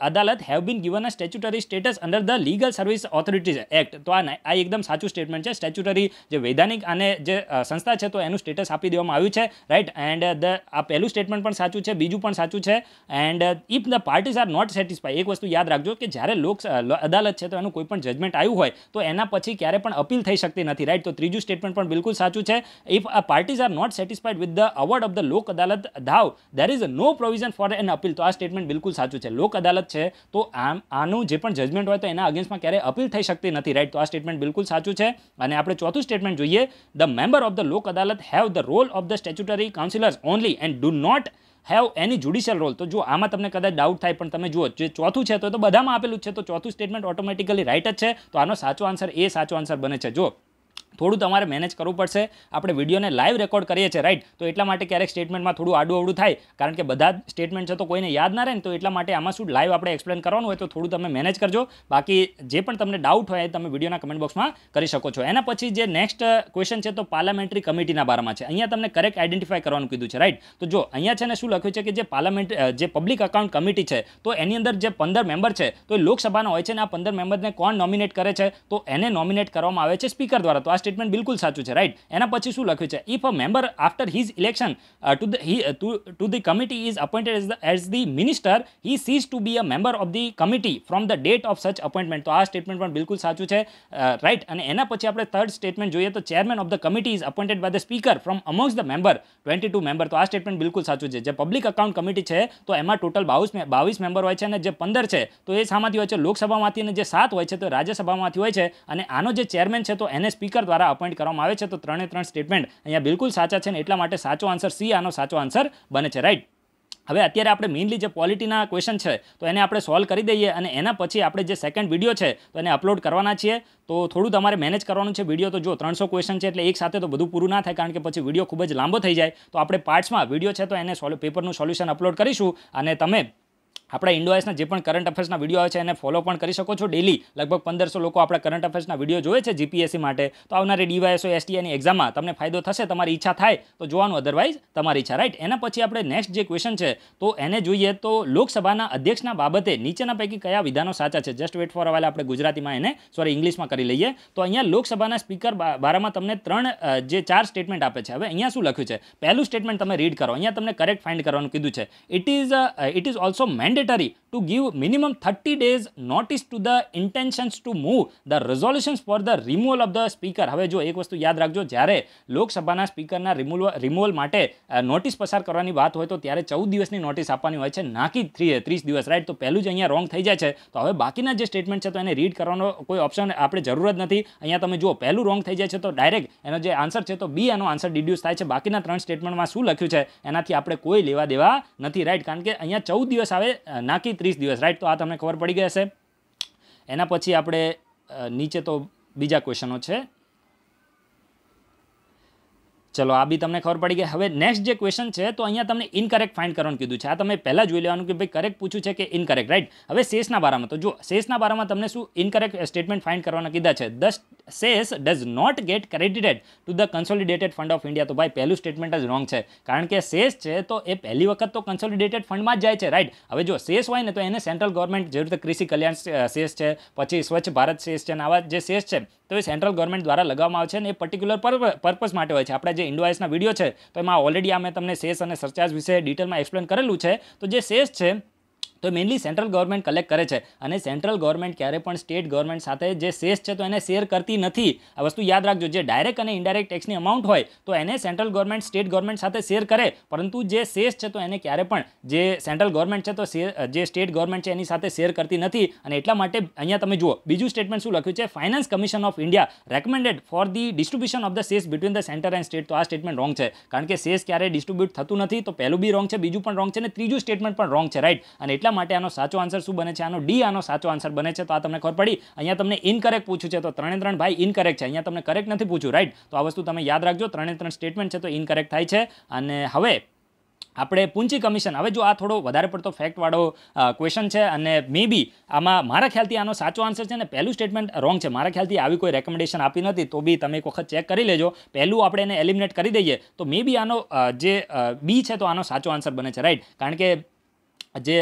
Adalat have been given a statutory status under the legal service authorities act તો આ આ એકદમ સાચું statement છે statutory જે વૈધાનિક અને જે સંસ્થા છે તો એનું સ્ટેટસ આપી દેવામાં આવ્યું છે રાઈટ એન્ડ ધ આ પહેલું સ્ટેટમેન્ટ પણ સાચું છે બીજું પણ સાચું છે and if the parties are not satisfy એક વસ્તુ યાદ રાખજો કે જ્યારે લોક અદાલત છે તો એનું કોઈ પણ જજમેન્ટ આવ્યું હોય તો એના પછી ક્યારે પણ અપીલ થઈ શકતી નથી રાઈટ તો ત્રીજું સ્ટેટમેન્ટ પણ બિલકુલ સાચું છે if a parties are not satisfied with the award of the Lok Adalat then there is no provision for an appeal તો આ સ્ટેટમેન્ટ બિલકુલ સાચું છે લોક અદાલત છે તો આનું જે પણ જજમેન્ટ હોય તો એના અગેન્સ્ટમાં ક્યારેય અપીલ થઈ શકતી નથી રાઈટ તો આ સ્ટેટમેન્ટ બિલકુલ સાચું છે અને આપણે ચોથું સ્ટેટમેન્ટ જોઈએ the member of the Lok Adalat have the role of the statutory councillors only and do not have any judicial role તો જો આમાં તમને કદાચ ડાઉટ થાય પણ તમે જુઓ જે ચોથું છે તો એ તો બધામાં આપેલું છે તો ચોથું સ્ટેટમેન્ટ ઓટોમેટિકલી રાઇટ જ છે તો આનો સાચો આન્સર એ સાચો આન્સર બને છે જો થોડું તમારે મેનેજ કરવું પડશે આપણે વિડીયોને લાઈવ રેકોર્ડ કરીએ છીએ રાઈટ તો એટલા માટે ક્યારેક સ્ટેટમેન્ટમાં થોડું આડું અવડું થાય કારણ કે બધા સ્ટેટમેન્ટ છે તો કોઈને યાદ ના રહે ને તો એટલા માટે આમાં શું લાઈવ આપણે એક્સપ્લેન કરવાનું હોય તો થોડું તમે મેનેજ કરજો બાકી જે પણ તમને ડાઉટ હોય તમે વિડીયોના કમેન્ટ બોક્સમાં કરી શકો છો એના પછી જે નેક્સ્ટ ક્વેશ્ચન છે તો પાર્લામેન્ટરી કમિટીના બારામાં છે અહીંયા તમને કરેક્ટ આઈડેન્ટિફાઈ કરવાનું કીધું છે રાઈટ તો જો અહીંયા છે ને શું લખ્યું છે કે જે પાર્લામેન્ટ જે પબ્લિક અકાઉન્ટ કમિટી છે તો એની અંદર જે પંદર મેમ્બર છે તો એ લોકસભાના હોય છે ને આ પંદર મેમ્બરને કોણ નોમિનેટ કરે છે તો એને નોમિનેટ કરવામાં આવે છે સ્પીકર દ્વારા તો આ સ્ટેટમેન્ટ બિલકુલ સાચું છે રાઈટ એના પછી શું લખ્યું છે if a member after his election to the to the committee is appointed as as the minister he ceases to be a member of the committee from the date of such appointment તો આ statement પણ બિલકુલ સાચું છે right uh, અને એના પછી આપણે થર્ડ સ્ટેટમેન્ટ જોઈએ તો chairman of the committee is appointed by the speaker from amongst the member twenty two member તો આ સ્ટેટમેન્ટ બિલકુલ સાચું છે જે પબ્લિક અકાઉન્ટ કમિટી છે તો એમાં ટોટલ બાવીસ બાવીસ મેમ્બર હોય છે અને જે પંદર છે તો એ શામાંથી હોય છે લોકસભામાંથી અને જે સાત હોય છે તો રાજ્યસભામાંથી હોય છે અને આનો જે ચેરમેન છે તો એને સ્પીકર દ્વારા અપોઇન્ટ કરવામાં આવે છે તો ત્રણે ત્રણ સ્ટેટમેન્ટ અહીંયા બિલકુલ સાચા છે ને એટલા માટે સાચો આન્સર સી આનો સાચો આન્સર બને છે રાઈટ હવે અત્યારે આપણે મેઇનલી જે ક્વોલિટીના ક્વેશ્ચન છે તો એને આપણે સોલ્વ કરી દઈએ અને એના પછી આપણે જે સેકન્ડ વિડીયો છે તો એને અપલોડ કરવાના છીએ તો થોડું તમારે મેનેજ કરવાનું છે વિડીયો તો જો ત્રણસો ક્વેશ્ચન છે એટલે એક સાથે તો બધું પૂરું ના થાય કારણ કે પછી વિડીયો ખૂબ જ લાંબો થઈ જાય તો આપણે પાર્ટ્સમાં વિડીયો છે તો એને સોલ્વ પેપરનું સોલ્યુશન અપલોડ કરીશું અને તમે આપણા ઇન્ડોઆઈસના જે પણ કરંટ અફેર્સના વિડીયો આવે છે એને ફોલો પણ કરી શકો છો ડેલી લગભગ પંદરસો લોકો આપણા કરંટ અફેર્સના વિડીયો જોવે છે જીપીએસસી માટે તો આવનારી ડીવાયએસઓ એસટીએની એક્ઝામમાં તમને ફાયદો થશે તમારી ઈચ્છા થાય તો જોવાનું અદરવાઇઝ તમારી ઈચ્છા રાઈટ એના પછી આપણે નેક્સ્ટ જે ક્વેશ્ચન છે તો એને જોઈએ તો લોકસભાના અધ્યક્ષના બાબતે નીચેના પૈકી કયા વિધાનો સાચા છે જસ્ટ વેટ ફોર અવાલ આપણે ગુજરાતીમાં એને સોરી ઇંગ્લિશમાં કરી લઈએ તો અહીંયા લોકસભાના સ્પીકર બારામાં તમને ત્રણ જે ચાર સ્ટેટમેન્ટ આપે છે હવે અહીંયા શું લખ્યું છે પહેલું સ્ટેટમેન્ટ તમે રીડ કરો અહીંયા તમને કરેક્ટ ફાઇન્ડ કરવાનું કીધું છે it is it is also mandate mandatory to give minimum 30 days notice to the intentions to move the resolutions for the removal of the speaker હવે જો એક વસ્તુ યાદ રાખજો જ્યારે લોકસભાના સ્પીકરના રિમૂવલ રિમૂવલ માટે નોટિસ પસાર કરવાની વાત હોય તો ત્યારે ચૌદ દિવસની નોટિસ આપવાની હોય છે નાકી થ્રી ત્રીસ દિવસ રાઈટ તો પહેલું જ અહીંયા રોંગ થઈ જાય છે તો હવે બાકીના જે સ્ટેટમેન્ટ છે તો એને રીડ કરવાનો કોઈ ઓપ્શન આપણે જરૂર જ નથી અહીંયા તમે જુઓ પહેલું રોંગ થઈ જાય છે તો ડાયરેક્ટ એનો જે આન્સર છે તો બી એનો આન્સર ડિડ્યુસ થાય છે બાકીના ત્રણ સ્ટેટમેન્ટમાં શું લખ્યું છે એનાથી આપણે કોઈ લેવા દેવા નથી રાઈટ કારણ કે અહીંયા ચૌદ દિવસ આવે નાખી ત્રીસ દિવસ રાઈટ તો આ તમને ખબર પડી ગઈ હશે એના પછી આપણે નીચે તો બીજા ક્વેશ્ચનો છે ચલો આ બી તમને ખબર પડી ગઈ હવે નેક્સ્ટ જે ક્વેશ્ચન છે તો અહીંયા તમને ઇનકરેક્ટ ફાઇન્ડ કરવાનું કીધું છે આ તમે પહેલાં જોઈ લેવાનું કે ભાઈ કરેક્ટ પૂછ્યું છે કે ઇનકરેક્ટ રાઈટ હવે શેષના બારામાં તો જો સેસના બારામાં તમને શું ઇનકરેક્ટ સ્ટેટમેન્ટ ફાઇન્ડ કરવાના કીધા છે the cess does not get credited to the consolidated fund of India તો ભાઈ પહેલું સ્ટેટમેન્ટ જ રોંગ છે કારણ કે શેષ છે તો એ પહેલી વખત તો કન્સોલિડેટેડ ફંડમાં જ જાય છે રાઈટ હવે જો શેષ હોય ને તો એને સેન્ટ્રલ ગવર્મેન્ટ જરૂર કૃષિ કલ્યાણ શેષ છે પછી સ્વચ્છ ભારત શેષ છે અને આવા જે શેષ છે તો એ સેન્ટ્રલ ગવર્મેન્ટ દ્વારા લગાવવામાં આવે છે અને એ પર્ટિક્યુલર પર્પઝ માટે હોય છે આપણા જે ઇન્ડોઆઈસના વિડીયો છે તો એમાં ઓલરેડી અમે તમને સેસ અને સરચાર્જ વિશે ડિટેલમાં એક્સપ્લેન કરેલું છે તો જે સેસ છે તો મેઇનલી સેન્ટ્રલ ગવર્મેન્ટ કલેક્ટ કરે છે અને સેન્ટ્રલ ગવર્મેન્ટ ક્યારે પણ સ્ટેટ ગવર્મેન્ટ સાથે જે શેષ છે તો એને શેર કરતી નથી આ વસ્તુ યાદ રાખજો જે ડાયરેક્ટ અને ઇન્ડાયરેક્ટ ટેક્સની અમાઉન્ટ હોય તો એને સેન્ટ્રલ ગવર્મેન્ટ સ્ટેટ ગવર્મેન્ટ સાથે શેર કરે પરંતુ જે સેસ છે તો એને ક્યારે પણ જે સેન્ટ્રલ ગવર્મેન્ટ છે તો જે સ્ટેટ ગવર્મેન્ટ છે એની સાથે શેર કરતી નથી અને એટલા માટે અહીંયા તમે જુઓ બીજું સ્ટેટમેન્ટ શું લખ્યું છે finance commission of India recommended for the distribution of the cess between the centre and state તો આ સ્ટેટમેન્ટ રોંગ છે કારણ કે સેસ ક્યારે ડિસ્ટ્રીબ્યુટ થતું નથી તો પહેલું બી રોંગ છે બીજું પણ રોંગ છે અને ત્રીજું સ્ટેટમેન્ટ પણ રોંગ છે રાઈટ અને એટલા એટલા માટે આનો સાચો આન્સર શું બને છે આનો ડી આનો સાચો આન્સર બને છે તો આ તમને ખબર પડી અહીંયા તમને ઇનકરેક્ટ પૂછ્યું છે તો ત્રણે ત્રણ ભાઈ ઇનકરેક્ટ છે અહીંયા તમને કરેક્ટ નથી પૂછ્યું રાઈટ તો આ વસ્તુ તમે યાદ રાખજો ત્રણે ત્રણ સ્ટેટમેન્ટ છે તો ઇનકરેક્ટ થાય છે અને હવે આપણે પૂંચી કમિશન હવે જો આ થોડો વધારે પડતો ફેક્ટવાળો ક્વેશ્ચન છે અને મે બી આમાં મારા ખ્યાલથી આનો સાચો આન્સર છે ને પહેલું સ્ટેટમેન્ટ રોંગ છે મારા ખ્યાલથી આવી કોઈ રેકમેન્ડેશન આપી નથી તો બી તમે એક વખત ચેક કરી લેજો પહેલું આપણે એને એલિમિનેટ કરી દઈએ તો મે બી આનો જે બી છે તો આનો સાચો આન્સર બને છે રાઈટ કારણ કે જે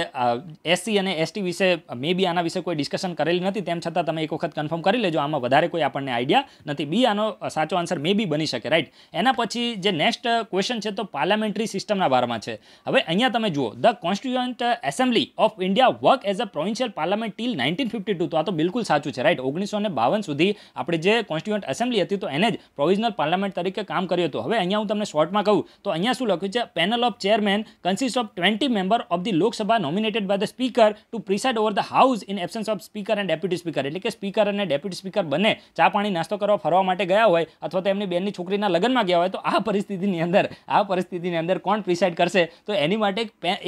એસસી અને એસટી વિશે મે બી આના વિશે કોઈ ડિસ્કશન કરેલી નથી તેમ છતાં તમે એક વખત કન્ફર્મ કરી લેજો આમાં વધારે કોઈ આપણને આઈડિયા નથી બી આનો સાચો આન્સર મે બી બની શકે રાઈટ એના પછી જે નેક્સ્ટ ક્વેશ્ચન છે તો પાર્લામેન્ટરી સિસ્ટમના બારમાં છે હવે અહીંયા તમે જુઓ the constituent assembly of India work as a provincial parliament till nineteen fifty two તો આ તો બિલકુલ સાચું છે રાઈટ ઓગણીસો બાવન સુધી આપણે જે કોન્સ્ટિટ્યુઅન્ટ એસેમ્બલી હતી તો એને જ પ્રોવિઝનલ પાર્લામેન્ટ તરીકે કામ કર્યું હતું હવે અહીંયા હું તમને શોર્ટમાં કહું તો અહીંયા શું લખ્યું છે panel of chairmen consist of twenty member of the Lok Lok Sabha nominated by the speaker to preside over the house in absence of speaker and deputy speaker એટલે કે સ્પીકર અને ડેપ્યુટી સ્પીકર બંને ચા પાણી નાસ્તો કરવા ફરવા માટે ગયા હોય અથવા તો એમની બેનની છોકરીના લગ્નમાં ગયા હોય તો આ પરિસ્થિતિની અંદર આ પરિસ્થિતિની અંદર કોણ પ્રિસાઇડ કરશે તો એની માટે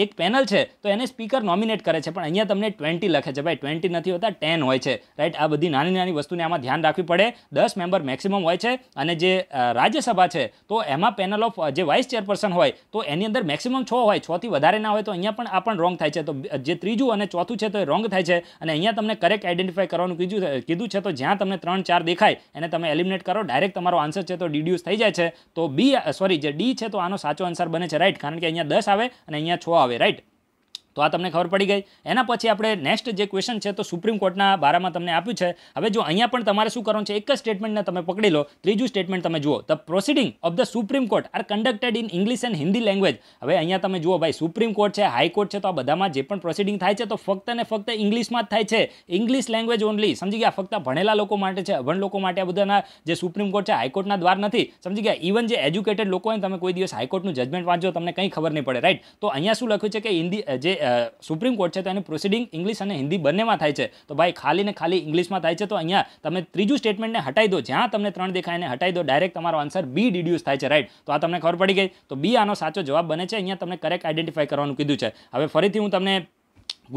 એક પેનલ છે તો એને સ્પીકર નોમિનેટ કરે છે પણ અહીંયા તમને ટ્વેન્ટી લખે છે ભાઈ ટ્વેન્ટી નથી હોતા ટેન હોય છે રાઈટ આ બધી નાની નાની વસ્તુને આમાં ધ્યાન રાખવી પડે દસ મેમ્બર મેક્સિમમ હોય છે અને જે રાજ્યસભા છે તો એમાં પેનલ ઓફ જે વાઇસ ચેરપર્સન હોય તો એની અંદર મેક્સિમમ છ હોય છથી વધારે ના હોય તો અહીંયા પણ આ પણ રોંગ થાય છે તો જે ત્રીજું અને ચોથું છે તો એ રોંગ થાય છે અને અહીંયા તમને કરેક્ટ આઈડેન્ટિફાઈ કરવાનું કીધું કીધું છે તો જ્યાં તમને ત્રણ ચાર દેખાય એને તમે એલિમિનેટ કરો ડાયરેક્ટ તમારો આન્સર છે તો ડિડ્યુસ થઈ જાય છે તો બી સોરી જે ડી છે તો આનો સાચો આન્સર બને છે રાઈટ કારણ કે અહીંયા દસ આવે અને અહીંયા છ આવે રાઈટ તો આ તમને ખબર પડી ગઈ એના પછી આપણે નેક્સ્ટ જે ક્વેશ્ચન છે તો સુપ્રીમ કોર્ટના બારામાં તમને આપ્યું છે હવે જો અહીંયા પણ તમારે શું કરવાનું છે એક જ સ્ટેટમેન્ટને તમે પકડી લો ત્રીજું સ્ટેટમેન્ટ તમે જુઓ the proceeding of the supreme court are conducted in English and Hindi language હવે અહીંયા તમે જુઓ ભાઈ સુપ્રીમ કોર્ટ છે હાઈકોર્ટ છે તો આ બધામાં જે પણ પ્રોસિડિંગ થાય છે તો ફક્ત ને ફક્ત ઇંગ્લિશમાં જ થાય છે ઇંગ્લિશ લેંગ્વેજ ઓનલી સમજી ગયા ફક્ત ભણેલા લોકો માટે છે અભણ લોકો માટે આ બધાના જે સુપ્રીમ કોર્ટ છે હાઈકોર્ટના દ્વાર નથી સમજી ગયા ઇવન જે એજ્યુકેટેડ લોકો હોય તમે કોઈ દિવસ હાઈકોર્ટનું જજમેન્ટ વાંચો તમને કંઈ ખબર નહીં પડે રાઈટ તો અહીંયા શું લખ્યું છે કે હિન્દી જે સુપ્રીમ કોર્ટ છે તો એની પ્રોસિડિંગ ઇંગ્લિશ અને હિન્દી બંનેમાં થાય છે તો ભાઈ ખાલી ને ખાલી ઇંગ્લિશમાં થાય છે તો અહીંયા તમે ત્રીજું સ્ટેટમેન્ટને હટાઈ દો જ્યાં તમને ત્રણ દેખાય એને હટાઈ દો ડાયરેક્ટ તમારો આન્સર બી ડિડ્યુસ થાય છે રાઈટ તો આ તમને ખબર પડી ગઈ તો બી આનો સાચો જવાબ બને છે અહીંયા તમને કરેક્ટ આઈડેન્ટિફાય કરવાનું કીધું છે હવે ફરીથી હું તમને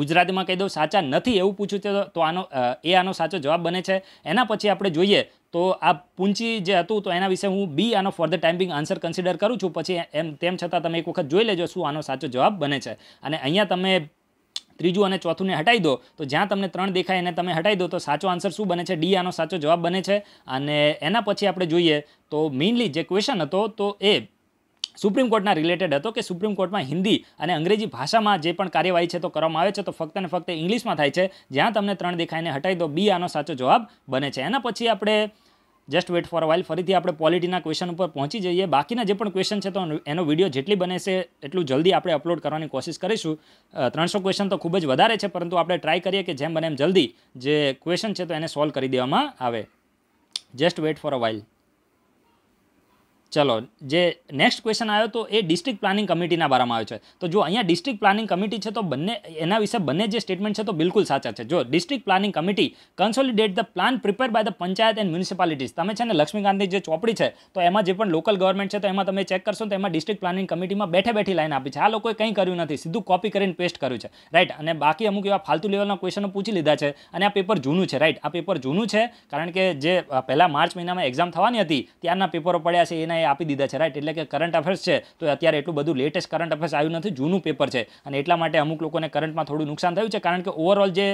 ગુજરાતીમાં કહી દઉં સાચા નથી એવું પૂછ્યું તો આનો એ આનો સાચો જવાબ બને છે એના પછી આપણે જોઈએ તો આ પૂંચી જે હતું તો એના વિશે હું બી આનો for the time answer consider કરું છું પછી એમ તેમ છતાં તમે એક વખત જોઈ લેજો શું આનો સાચો જવાબ બને છે અને અહીંયા તમે ત્રીજું અને ચોથુંને હટાઈ દો તો જ્યાં તમને ત્રણ દેખાય એને તમે હટાઈ દો તો સાચો આન્સર શું બને છે ડી આનો સાચો જવાબ બને છે અને એના પછી આપણે જોઈએ તો મેઇનલી જે ક્વેશ્ચન હતો તો એ સુપ્રીમ કોર્ટના રિલેટેડ હતો કે સુપ્રીમ કોર્ટમાં હિન્દી અને અંગ્રેજી ભાષામાં જે પણ કાર્યવાહી છે તો કરવામાં આવે છે તો ફક્ત ને ફક્ત ઇંગ્લિશમાં થાય છે જ્યાં તમને ત્રણ દેખાઈને હટાઈ દો બી આનો સાચો જવાબ બને છે એના પછી આપણે જસ્ટ વેટ ફોર વાઇલ ફરીથી આપણે પોલિટીના ક્વેશ્ચન ઉપર પહોંચી જઈએ બાકીના જે પણ ક્વેશ્ચન છે તો એનો વિડીયો જેટલી બને છે એટલું જલ્દી આપણે અપલોડ કરવાની કોશિશ કરીશું ત્રણસો ક્વેશ્ચન તો ખૂબ જ વધારે છે પરંતુ આપણે ટ્રાય કરીએ કે જેમ બને એમ જલ્દી જે ક્વેશ્ચન છે તો એને સોલ્વ કરી દેવામાં આવે just wait for a while ચલો જે નેક્સ્ટ ક્વેશ્ચન આવ્યો તો એ ડિસ્ટ્રિક્ટ પ્લાનિંગ કમિટીના બારામાં આવ્યો છે તો જો અહીંયા ડિસ્ટ્રિક્ટ પ્લાનિંગ કમિટી છે તો બંને એના વિશે બંને જે સ્ટેટમેન્ટ છે તો બિલકુલ સાચા છે જો district planning committee consolidate the plan prepare by the panchayat and municipalities તમે છે ને લક્ષ્મીકાંતની જે ચોપડી છે તો એમાં જે પણ લોકલ ગવર્મેન્ટ છે તો એમાં તમે ચેક કરશો તો એમાં ડિસ્ટ્રિક્ટ પ્લાનિંગ કમિટીમાં બેઠે બેઠી લાઈન આપી છે આ લોકોએ કંઈ કર્યું નથી સીધું કોપી કરીને પેસ્ટ કર્યું છે રાઈટ અને બાકી અમુક એવા ફાલતુ લેવલના ક્વેશ્ચનો પૂછી લીધા છે અને આ પેપર જૂનું છે રાઈટ આ પેપર જૂનું છે કારણ કે જે પહેલાં માર્ચ મહિનામાં એક્ઝામ થવાની હતી ત્યારના પેપરો પડ્યા છે એના એ આપી દીધા છે રાઈટ એટલે કે કરંટ અફેર્સ છે તો અત્યારે એટલું બધું લેટેસ્ટ કરંટ અફેર્સ આવ્યું નથી જૂનું પેપર છે અને એટલા માટે અમુક લોકોને કરંટમાં થોડું નુકસાન થયું છે કારણ કે ઓવરઓલ જે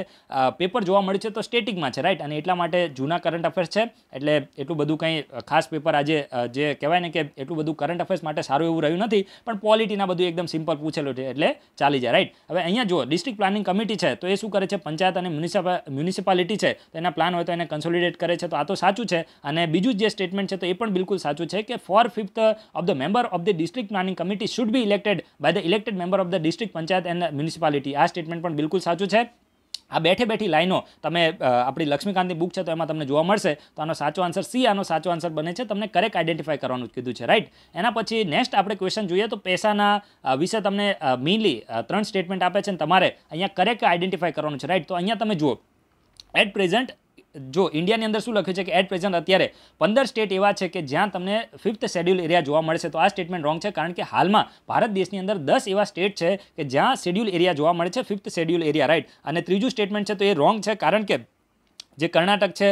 પેપર જોવા મળ્યું છે તો સ્ટેટિકમાં છે રાઈટ અને એટલા માટે જૂના કરંટ અફેર્સ છે એટલે એટલું બધું કંઈ ખાસ પેપર આજે જે કહેવાય ને કે એટલું બધું કરંટ અફેર્સ માટે સારું એવું રહ્યું નથી પણ ક્વોલિટીના બધું એકદમ સિમ્પલ પૂછેલું છે એટલે ચાલી જાય રાઈટ હવે અહીંયા જો ડિસ્ટ્રિક્ટ પ્લાનિંગ કમિટી છે તો એ શું કરે છે પંચાયત અને મ્યુનિસિપાલિટી છે તો એના પ્લાન હોય તો એને કન્સોલિડેટ કરે છે તો આ તો સાચું છે અને બીજું જે સ્ટેટમેન્ટ છે તો એ પણ બિલકુલ સાચું છે કે for fifth of the member of the district planning committee should be elected by the elected member of the district panchayat and municipality આ સ્ટેટમેન્ટ પણ બિલકુલ સાચું છે આ બેઠે બેઠી લાઈનો તમે આપણી લક્ષ્મીકાંતની બુક છે તો એમાં તમને જોવા મળશે તો આનો સાચો આન્સર સી આનો સાચો આન્સર બને છે તમને કરેક્ટ આઈડેન્ટિફાઈ કરવાનું કીધું છે રાઈટ એના પછી નેક્સ્ટ આપણે ક્વેશ્ચન જોઈએ તો પૈસાના વિશે તમને મેઇનલી ત્રણ સ્ટેટમેન્ટ આપે છે અને તમારે અહીંયા કરેક્ટ આઈડેન્ટિફાઈ કરવાનું છે રાઈટ તો અહીંયા તમે જુઓ એટ પ્રેઝન્ટ જો ઇન્ડિયાની અંદર શું લખ્યું છે કે એટ પ્રેઝન્ટ અત્યારે પંદર સ્ટેટ એવા છે કે જ્યાં તમને ફિફ્થ શેડ્યુલ એરિયા જોવા મળશે તો આ સ્ટેટમેન્ટ રોંગ છે કારણ કે હાલમાં ભારત દેશની અંદર દસ એવા સ્ટેટ છે કે જ્યાં શેડ્યુલ એરિયા જોવા મળે છે ફિફ્થ શેડ્યુલ એરિયા રાઇટ અને ત્રીજું સ્ટેટમેન્ટ છે તો એ રોંગ છે કારણ કે જે કર્ણાટક છે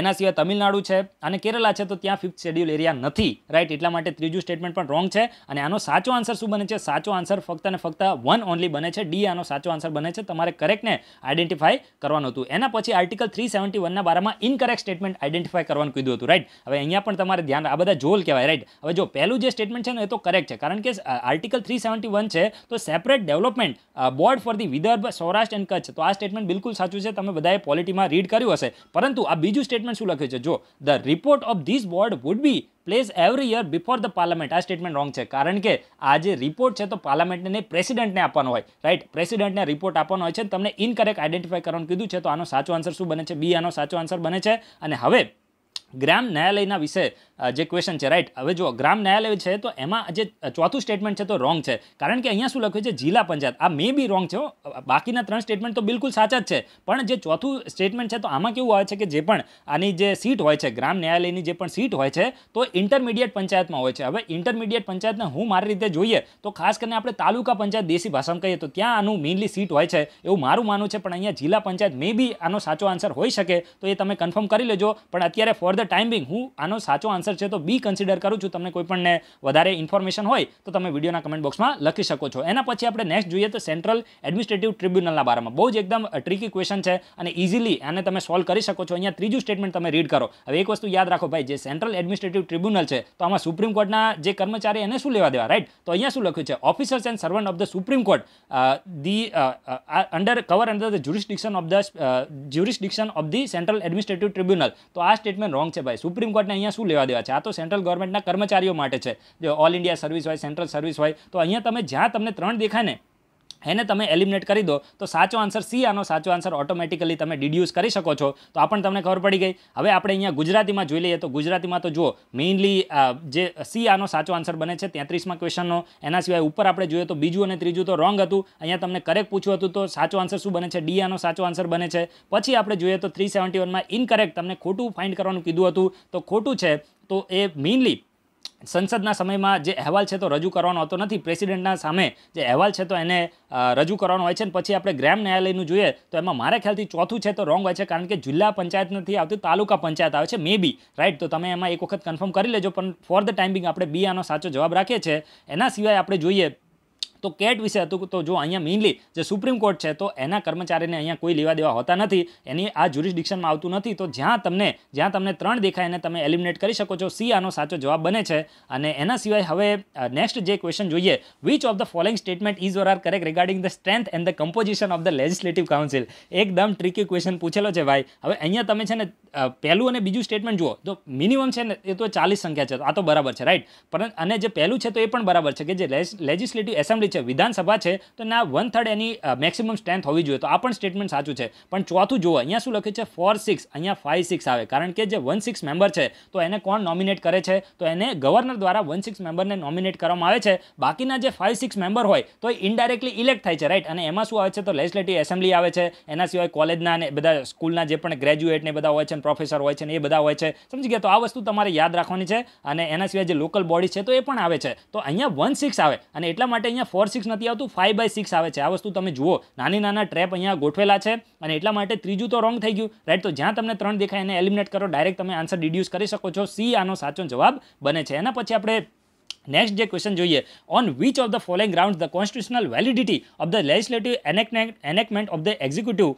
એના સિવાય તમિલનાડુ છે અને કેરલા છે તો ત્યાં ફિફ્થ શેડ્યુલ એરિયા નથી રાઈટ એટલા માટે ત્રીજું સ્ટેટમેન્ટ પણ રોંગ છે અને આનો સાચો આન્સર શું બને છે સાચો આન્સર ફક્ત અને ફક્ત વન ઓનલી બને છે ડી આનો સાચો આન્સર બને છે તમારે કરેક્ટને આઈડેન્ટિફાઈ કરવાનું હતું એના પછી આર્ટિકલ થ્રી સેવન્ટી વનના બારામાં ઇનકરેક્ટ સ્ટેટમેન્ટ આઈડેન્ટિફાઈ કરવાનું કીધું હતું રાઈટ હવે અહીંયા પણ તમારે ધ્યાન આ બધા જોલ કહેવાય રાઈટ હવે જો પહેલું જે સ્ટેટમેન્ટ છે ને એ તો કરેક્ટ છે કારણ કે આર્ટિકલ થ્રી સેવન્ટી વન છે તો separate development board for the Vidarbha Saurashtra and Kutch તો આ સ્ટેટમેન્ટ બિલકુલ સાચું છે તમે બધાએ પોલિટીમાં રીડ કર્યું હશે પરંતુ આ બીજું સ્ટેટમેન્ટ શું લખ્યું છે જો the report of this board would be place every year before the parliament આ સ્ટેટમેન્ટ રોંગ છે કારણ કે આ જે રિપોર્ટ છે તો પાર્લામેન્ટને પ્રેસિડેન્ટને આપવાનો હોય રાઈટ પ્રેસિડેન્ટને રિપોર્ટ આપવાનો હોય છે તમને ઇનકરેક્ટ આઈડેન્ટિફાઈ કરવાનું કીધું છે તો આનો સાચો આન્સર શું બને છે બી આનો સાચો આન્સર બને છે અને હવે ગ્રામ ન્યાયાલયના વિશે જે ક્વેશ્ચન છે રાઈટ હવે જો ગ્રામ ન્યાયાલય છે તો એમાં જે ચોથું સ્ટેટમેન્ટ છે તો રોંગ છે કારણ કે અહીંયા શું લખ્યું છે જિલ્લા પંચાયત આ મે બી રોંગ છે બાકીના ત્રણ સ્ટેટમેન્ટ તો બિલકુલ સાચા જ છે પણ જે ચોથું સ્ટેટમેન્ટ છે તો આમાં કેવું આવે છે કે જે પણ આની જે સીટ હોય છે ગ્રામ ન્યાયાલયની જે પણ સીટ હોય છે તો ઇન્ટરમીડિયેટ પંચાયતમાં હોય છે હવે ઇન્ટરમીડિયેટ પંચાયતને હું મારી રીતે જોઈએ તો ખાસ કરીને આપણે તાલુકા પંચાયત દેશી ભાષામાં કહીએ તો ત્યાં આનું મેઇનલી સીટ હોય છે એવું મારું માનવું છે પણ અહીંયા જિલ્લા પંચાયત મે બી આનો સાચો આન્સર હોઈ શકે તો એ તમે કન્ફર્મ કરી લેજો પણ અત્યારે for the the time being હું આનો સાચો આન્સર છે તો બી કન્સિડર કરું છું તમને કોઈ પણને વધારે ઇન્ફોર્મેશન હોય તો તમે વિડીયોના કમેન્ટ બોક્સમાં લખી શકો છો એના પછી આપણે નેક્સ્ટ જોઈએ તો સેન્ટ્રલ એડમિનિસ્ટ્રેટિવ ટ્રિબ્યુનલના બારામાં બહુ જ એકદમ ટ્રિકી ક્વેશ્ચન છે અને ઇઝીલી આને તમે સોલ્વ કરી શકો છો અહીંયા ત્રીજું સ્ટેટમેન્ટ તમે રીડ કરો હવે એક વસ્તુ યાદ રાખો ભાઈ જે સેન્ટ્રલ એડમિનિસ્ટ્રેટિવ ટ્રિબ્યુનલ છે તો આમાં સુપ્રીમ કોર્ટના જે કર્મચારી એને શું લેવા દેવા રાઈટ તો અહીંયા શું લખ્યું છે officers and servant of the supreme court the under cover under the jurisdiction of the jurisdiction of the central administrative tribunal તો આ સ્ટેટમેન્ટ રોંગ માંગ છે ભાઈ સુપ્રીમ કોર્ટને અહીંયા શું લેવા દેવા છે આ તો સેન્ટ્રલ ગવર્મેન્ટના કર્મચારીઓ માટે છે જે ઓલ ઇન્ડિયા સર્વિસ હોય સેન્ટ્રલ સર્વિસ હોય તો અહીંયા તમે જ્યાં તમને ત્રણ દેખાય ને એને તમે એલિમિનેટ કરી દો તો સાચો આન્સર સી આનો સાચો આન્સર ઓટોમેટિકલી તમે ડિડ્યુસ કરી શકો છો તો આ પણ તમને ખબર પડી ગઈ હવે આપણે અહીંયા ગુજરાતીમાં જોઈ લઈએ તો ગુજરાતીમાં તો જુઓ મેઇનલી જે સી આનો સાચો આન્સર બને છે તેત્રીસમાં ક્વેશ્ચનનો એના સિવાય ઉપર આપણે જોઈએ તો બીજું અને ત્રીજું તો રોંગ હતું અહીંયા તમને કરેક્ટ પૂછ્યું હતું તો સાચો આન્સર શું બને છે ડી આનો સાચો આન્સર બને છે પછી આપણે જોઈએ તો થ્રી સેવન્ટી વનમાં ઇનકરેક્ટ તમને ખોટું ફાઇન્ડ કરવાનું કીધું હતું તો ખોટું છે તો એ મેઇનલી સંસદના સમયમાં જે અહેવાલ છે તો રજૂ કરવાનો હોતો નથી પ્રેસિડેન્ટના સામે જે અહેવાલ છે તો એને રજૂ કરવાનો હોય છે અને પછી આપણે ગ્રામ ન્યાયાલયનું જોઈએ તો એમાં મારા ખ્યાલથી ચોથું છે તો રોંગ હોય છે કારણ કે જિલ્લા પંચાયત નથી આવતી તાલુકા પંચાયત આવે છે મે બી રાઈટ તો તમે એમાં એક વખત કન્ફર્મ કરી લેજો પણ ફોર ધ ટાઈમિંગ આપણે બી આનો સાચો જવાબ રાખીએ છીએ એના સિવાય આપણે જોઈએ તો કેટ વિશે હતું તો જો અહીંયા મેઇનલી જે સુપ્રીમ કોર્ટ છે તો એના કર્મચારીને અહીંયા કોઈ લેવા દેવા હોતા નથી એની આ જ્યુરિસ્ડિક્શનમાં આવતું નથી તો જ્યાં તમને જ્યાં તમને ત્રણ દેખાય એને તમે એલિમિનેટ કરી શકો છો સી આનો સાચો જવાબ બને છે અને એના સિવાય હવે નેક્સ્ટ જે ક્વેશ્ચન જોઈએ which of the following statement is or are correct regarding the strength and the composition of the legislative council એકદમ ટ્રિકી ક્વેશ્ચન પૂછેલો છે ભાઈ હવે અહીંયા તમે છે ને પહેલું અને બીજું સ્ટેટમેન્ટ જુઓ તો મિનિમમ છે ને એ તો ચાલીસ સંખ્યા છે આ તો બરાબર છે રાઈટ પરંતુ અને જે પહેલું છે તો એ પણ બરાબર છે કે જે લેજિસ્લેટિવ એસેમ્બલી છે વિધાનસભા છે તો ના વન થર્ડ એની મેક્સિમમ સ્ટ્રેન્થ હોવી જોઈએ તો આ પણ સ્ટેટમેન્ટ સાચું છે પણ ચોથું જુઓ અહીંયા શું લખ્યું છે ફોર સિક્સ અહીંયા ફાઇવ સિક્સ આવે કારણ કે જે વન સિક્સ મેમ્બર છે તો એને કોણ નોમિનેટ કરે છે તો એને ગવર્નર દ્વારા વન સિક્સ મેમ્બરને નોમિનેટ કરવામાં આવે છે બાકીના જે ફાઇવ સિક્સ મેમ્બર હોય તો એ ઇન્ડાયરેક્ટલી ઇલેક્ટ થાય છે રાઈટ અને એમાં શું આવે છે તો લેજિસ્લેટિવ એસેમ્બલી આવે છે એના સિવાય કોલેજના અને બધા સ્કૂલના જે પણ ગ્રેજ્યુએટ ને બધા હોય છે પ્રોફેસર હોય છે ને એ બધા હોય છે સમજી ગયા તો આ વસ્તુ તમારે યાદ રાખવાની છે અને એના સિવાય જે લોકલ બોડી છે તો એ પણ આવે છે તો અહીંયા વન સિક્સ આવે અને એટલા માટે અહીંયા ફોર ફોર સિક્સ નથી આવતું ફાઇવ બાય સિક્સ આવે છે આ વસ્તુ તમે જુઓ નાની નાના ટ્રેપ અહીંયા ગોઠવેલા છે અને એટલા માટે ત્રીજું તો રોંગ થઈ ગયું રાઈટ તો જ્યાં તમને ત્રણ દેખાય એને એલિમિનેટ કરો ડાયરેક્ટ તમે આન્સર ડિડ્યુસ કરી શકો છો સી આનો સાચો જવાબ બને છે એના પછી આપણે નેક્સ્ટ જે ક્વેશ્ચન જોઈએ on which of the following ground the constitutional validity of the legislative enactment of the executive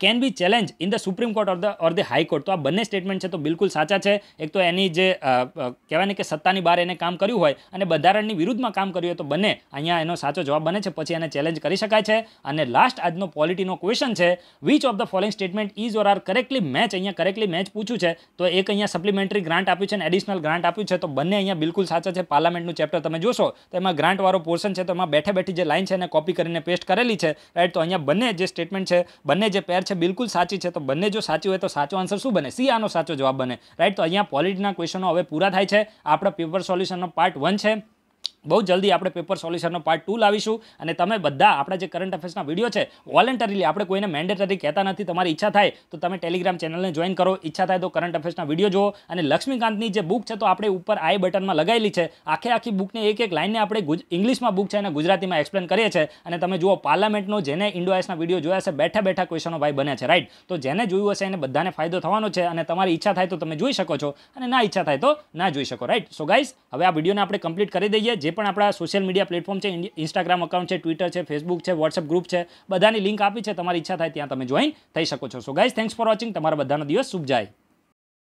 can be challenge in the supreme court or the or the high court તો આ બંને સ્ટેટમેન્ટ છે તો બિલકુલ સાચા છે એક તો એની જે uh, uh, કહેવાય ને કે સત્તાની બહાર એને કામ કર્યું હોય અને બંધારણની વિરુદ્ધમાં કામ કર્યું હોય તો બંને અહીંયા એનો સાચો જવાબ બને છે પછી એને ચેલેન્જ કરી શકાય છે અને લાસ્ટ આજનો પોલિટીનો ક્વેશ્ચન છે which of the following statement is or are correctly match અહીંયા કરેક્ટલી મેચ પૂછ્યું છે તો એક અહીંયા સપ્લિમેન્ટરી ગ્રાન્ટ આપ્યું છે અને એડિશનલ ગ્રાન્ટ આપ્યું છે તો બંને અહીંયા બિલકુલ સાચા છે પાર્લામેન્ટનું ચેપ્ટર તમે જોશો તો એમાં ગ્રાન્ટવાળો પોર્શન છે તો એમાં બેઠે બેઠી જે લાઇન છે એને કોપી કરીને પેસ્ટ કરેલી છે રાઈટ તો અહીંયા બંને જે સ્ટેટમેન્ટ છે બંને જે પેર છે બિલકુલ સાચી છે તો બંને જો સાચી હોય તો સાચો આન્સર શું બને સી આનો સાચો જવાબ બને રાઈટ તો અહીંયા પોલિટીના ક્વેશ્ચનો હવે પૂરા થાય છે આપણા પેપર સોલ્યુશનનો પાર્ટ વન છે બહુ જલ્દી આપણે પેપર સોલ્યુશનનો પાર્ટ ટુ લાવીશું અને તમે બધા આપણા જે કરંટ અફેર્સના વિડીયો છે વોલેન્ટરીલી આપણે કોઈને મેન્ડેટરી કહેતા નથી તમારી ઈચ્છા થાય તો તમે ટેલિગ્રામ ચેનલને જોઈન કરો ઈચ્છા થાય તો કરંટ અફેર્સના વિડીયો જુઓ અને લક્ષ્મીકાંતની જે બુક છે તો આપણે ઉપર આઈ બટનમાં લગાવેલી છે આખે આખી બુકને એક એક લાઇનને આપણે ઇંગ્લિશમાં બુક છે અને ગુજરાતીમાં એક્સપ્લેન કરીએ છીએ અને તમે જુઓ પાર્લામેન્ટનો જેને ઇન્ડોએસના વિડીયો જોયા છે બેઠા બેઠા ક્વેશ્ચનો ભાઈ બને છે રાઈટ તો જેને જોયું હશે એને બધાને ફાયદો થવાનો છે અને તમારી ઈચ્છા થાય તો તમે જોઈ શકો છો અને ના ઈચ્છા થાય તો ના જોઈ શકો રાઈટ સો ગાઈઝ હવે આ વિડીયોને આપણે કમ્પ્લીટ કરી દઈએ જે પણ આપણા સોશિયલ મીડિયા પ્લેટફોર્મ છે ઇન્સ્ટાગ્રામ અકાઉન્ટ છે ટ્વિટર છે ફેસબુક છે વોટ્સઅપ ગ્રુપ છે બધાની લિંક આપી છે તમારી ઈચ્છા થાય ત્યાં તમે જોઈન થઈ શકો છો so guys thanks for watching તમારા બધાનો દિવસ શુભ જાય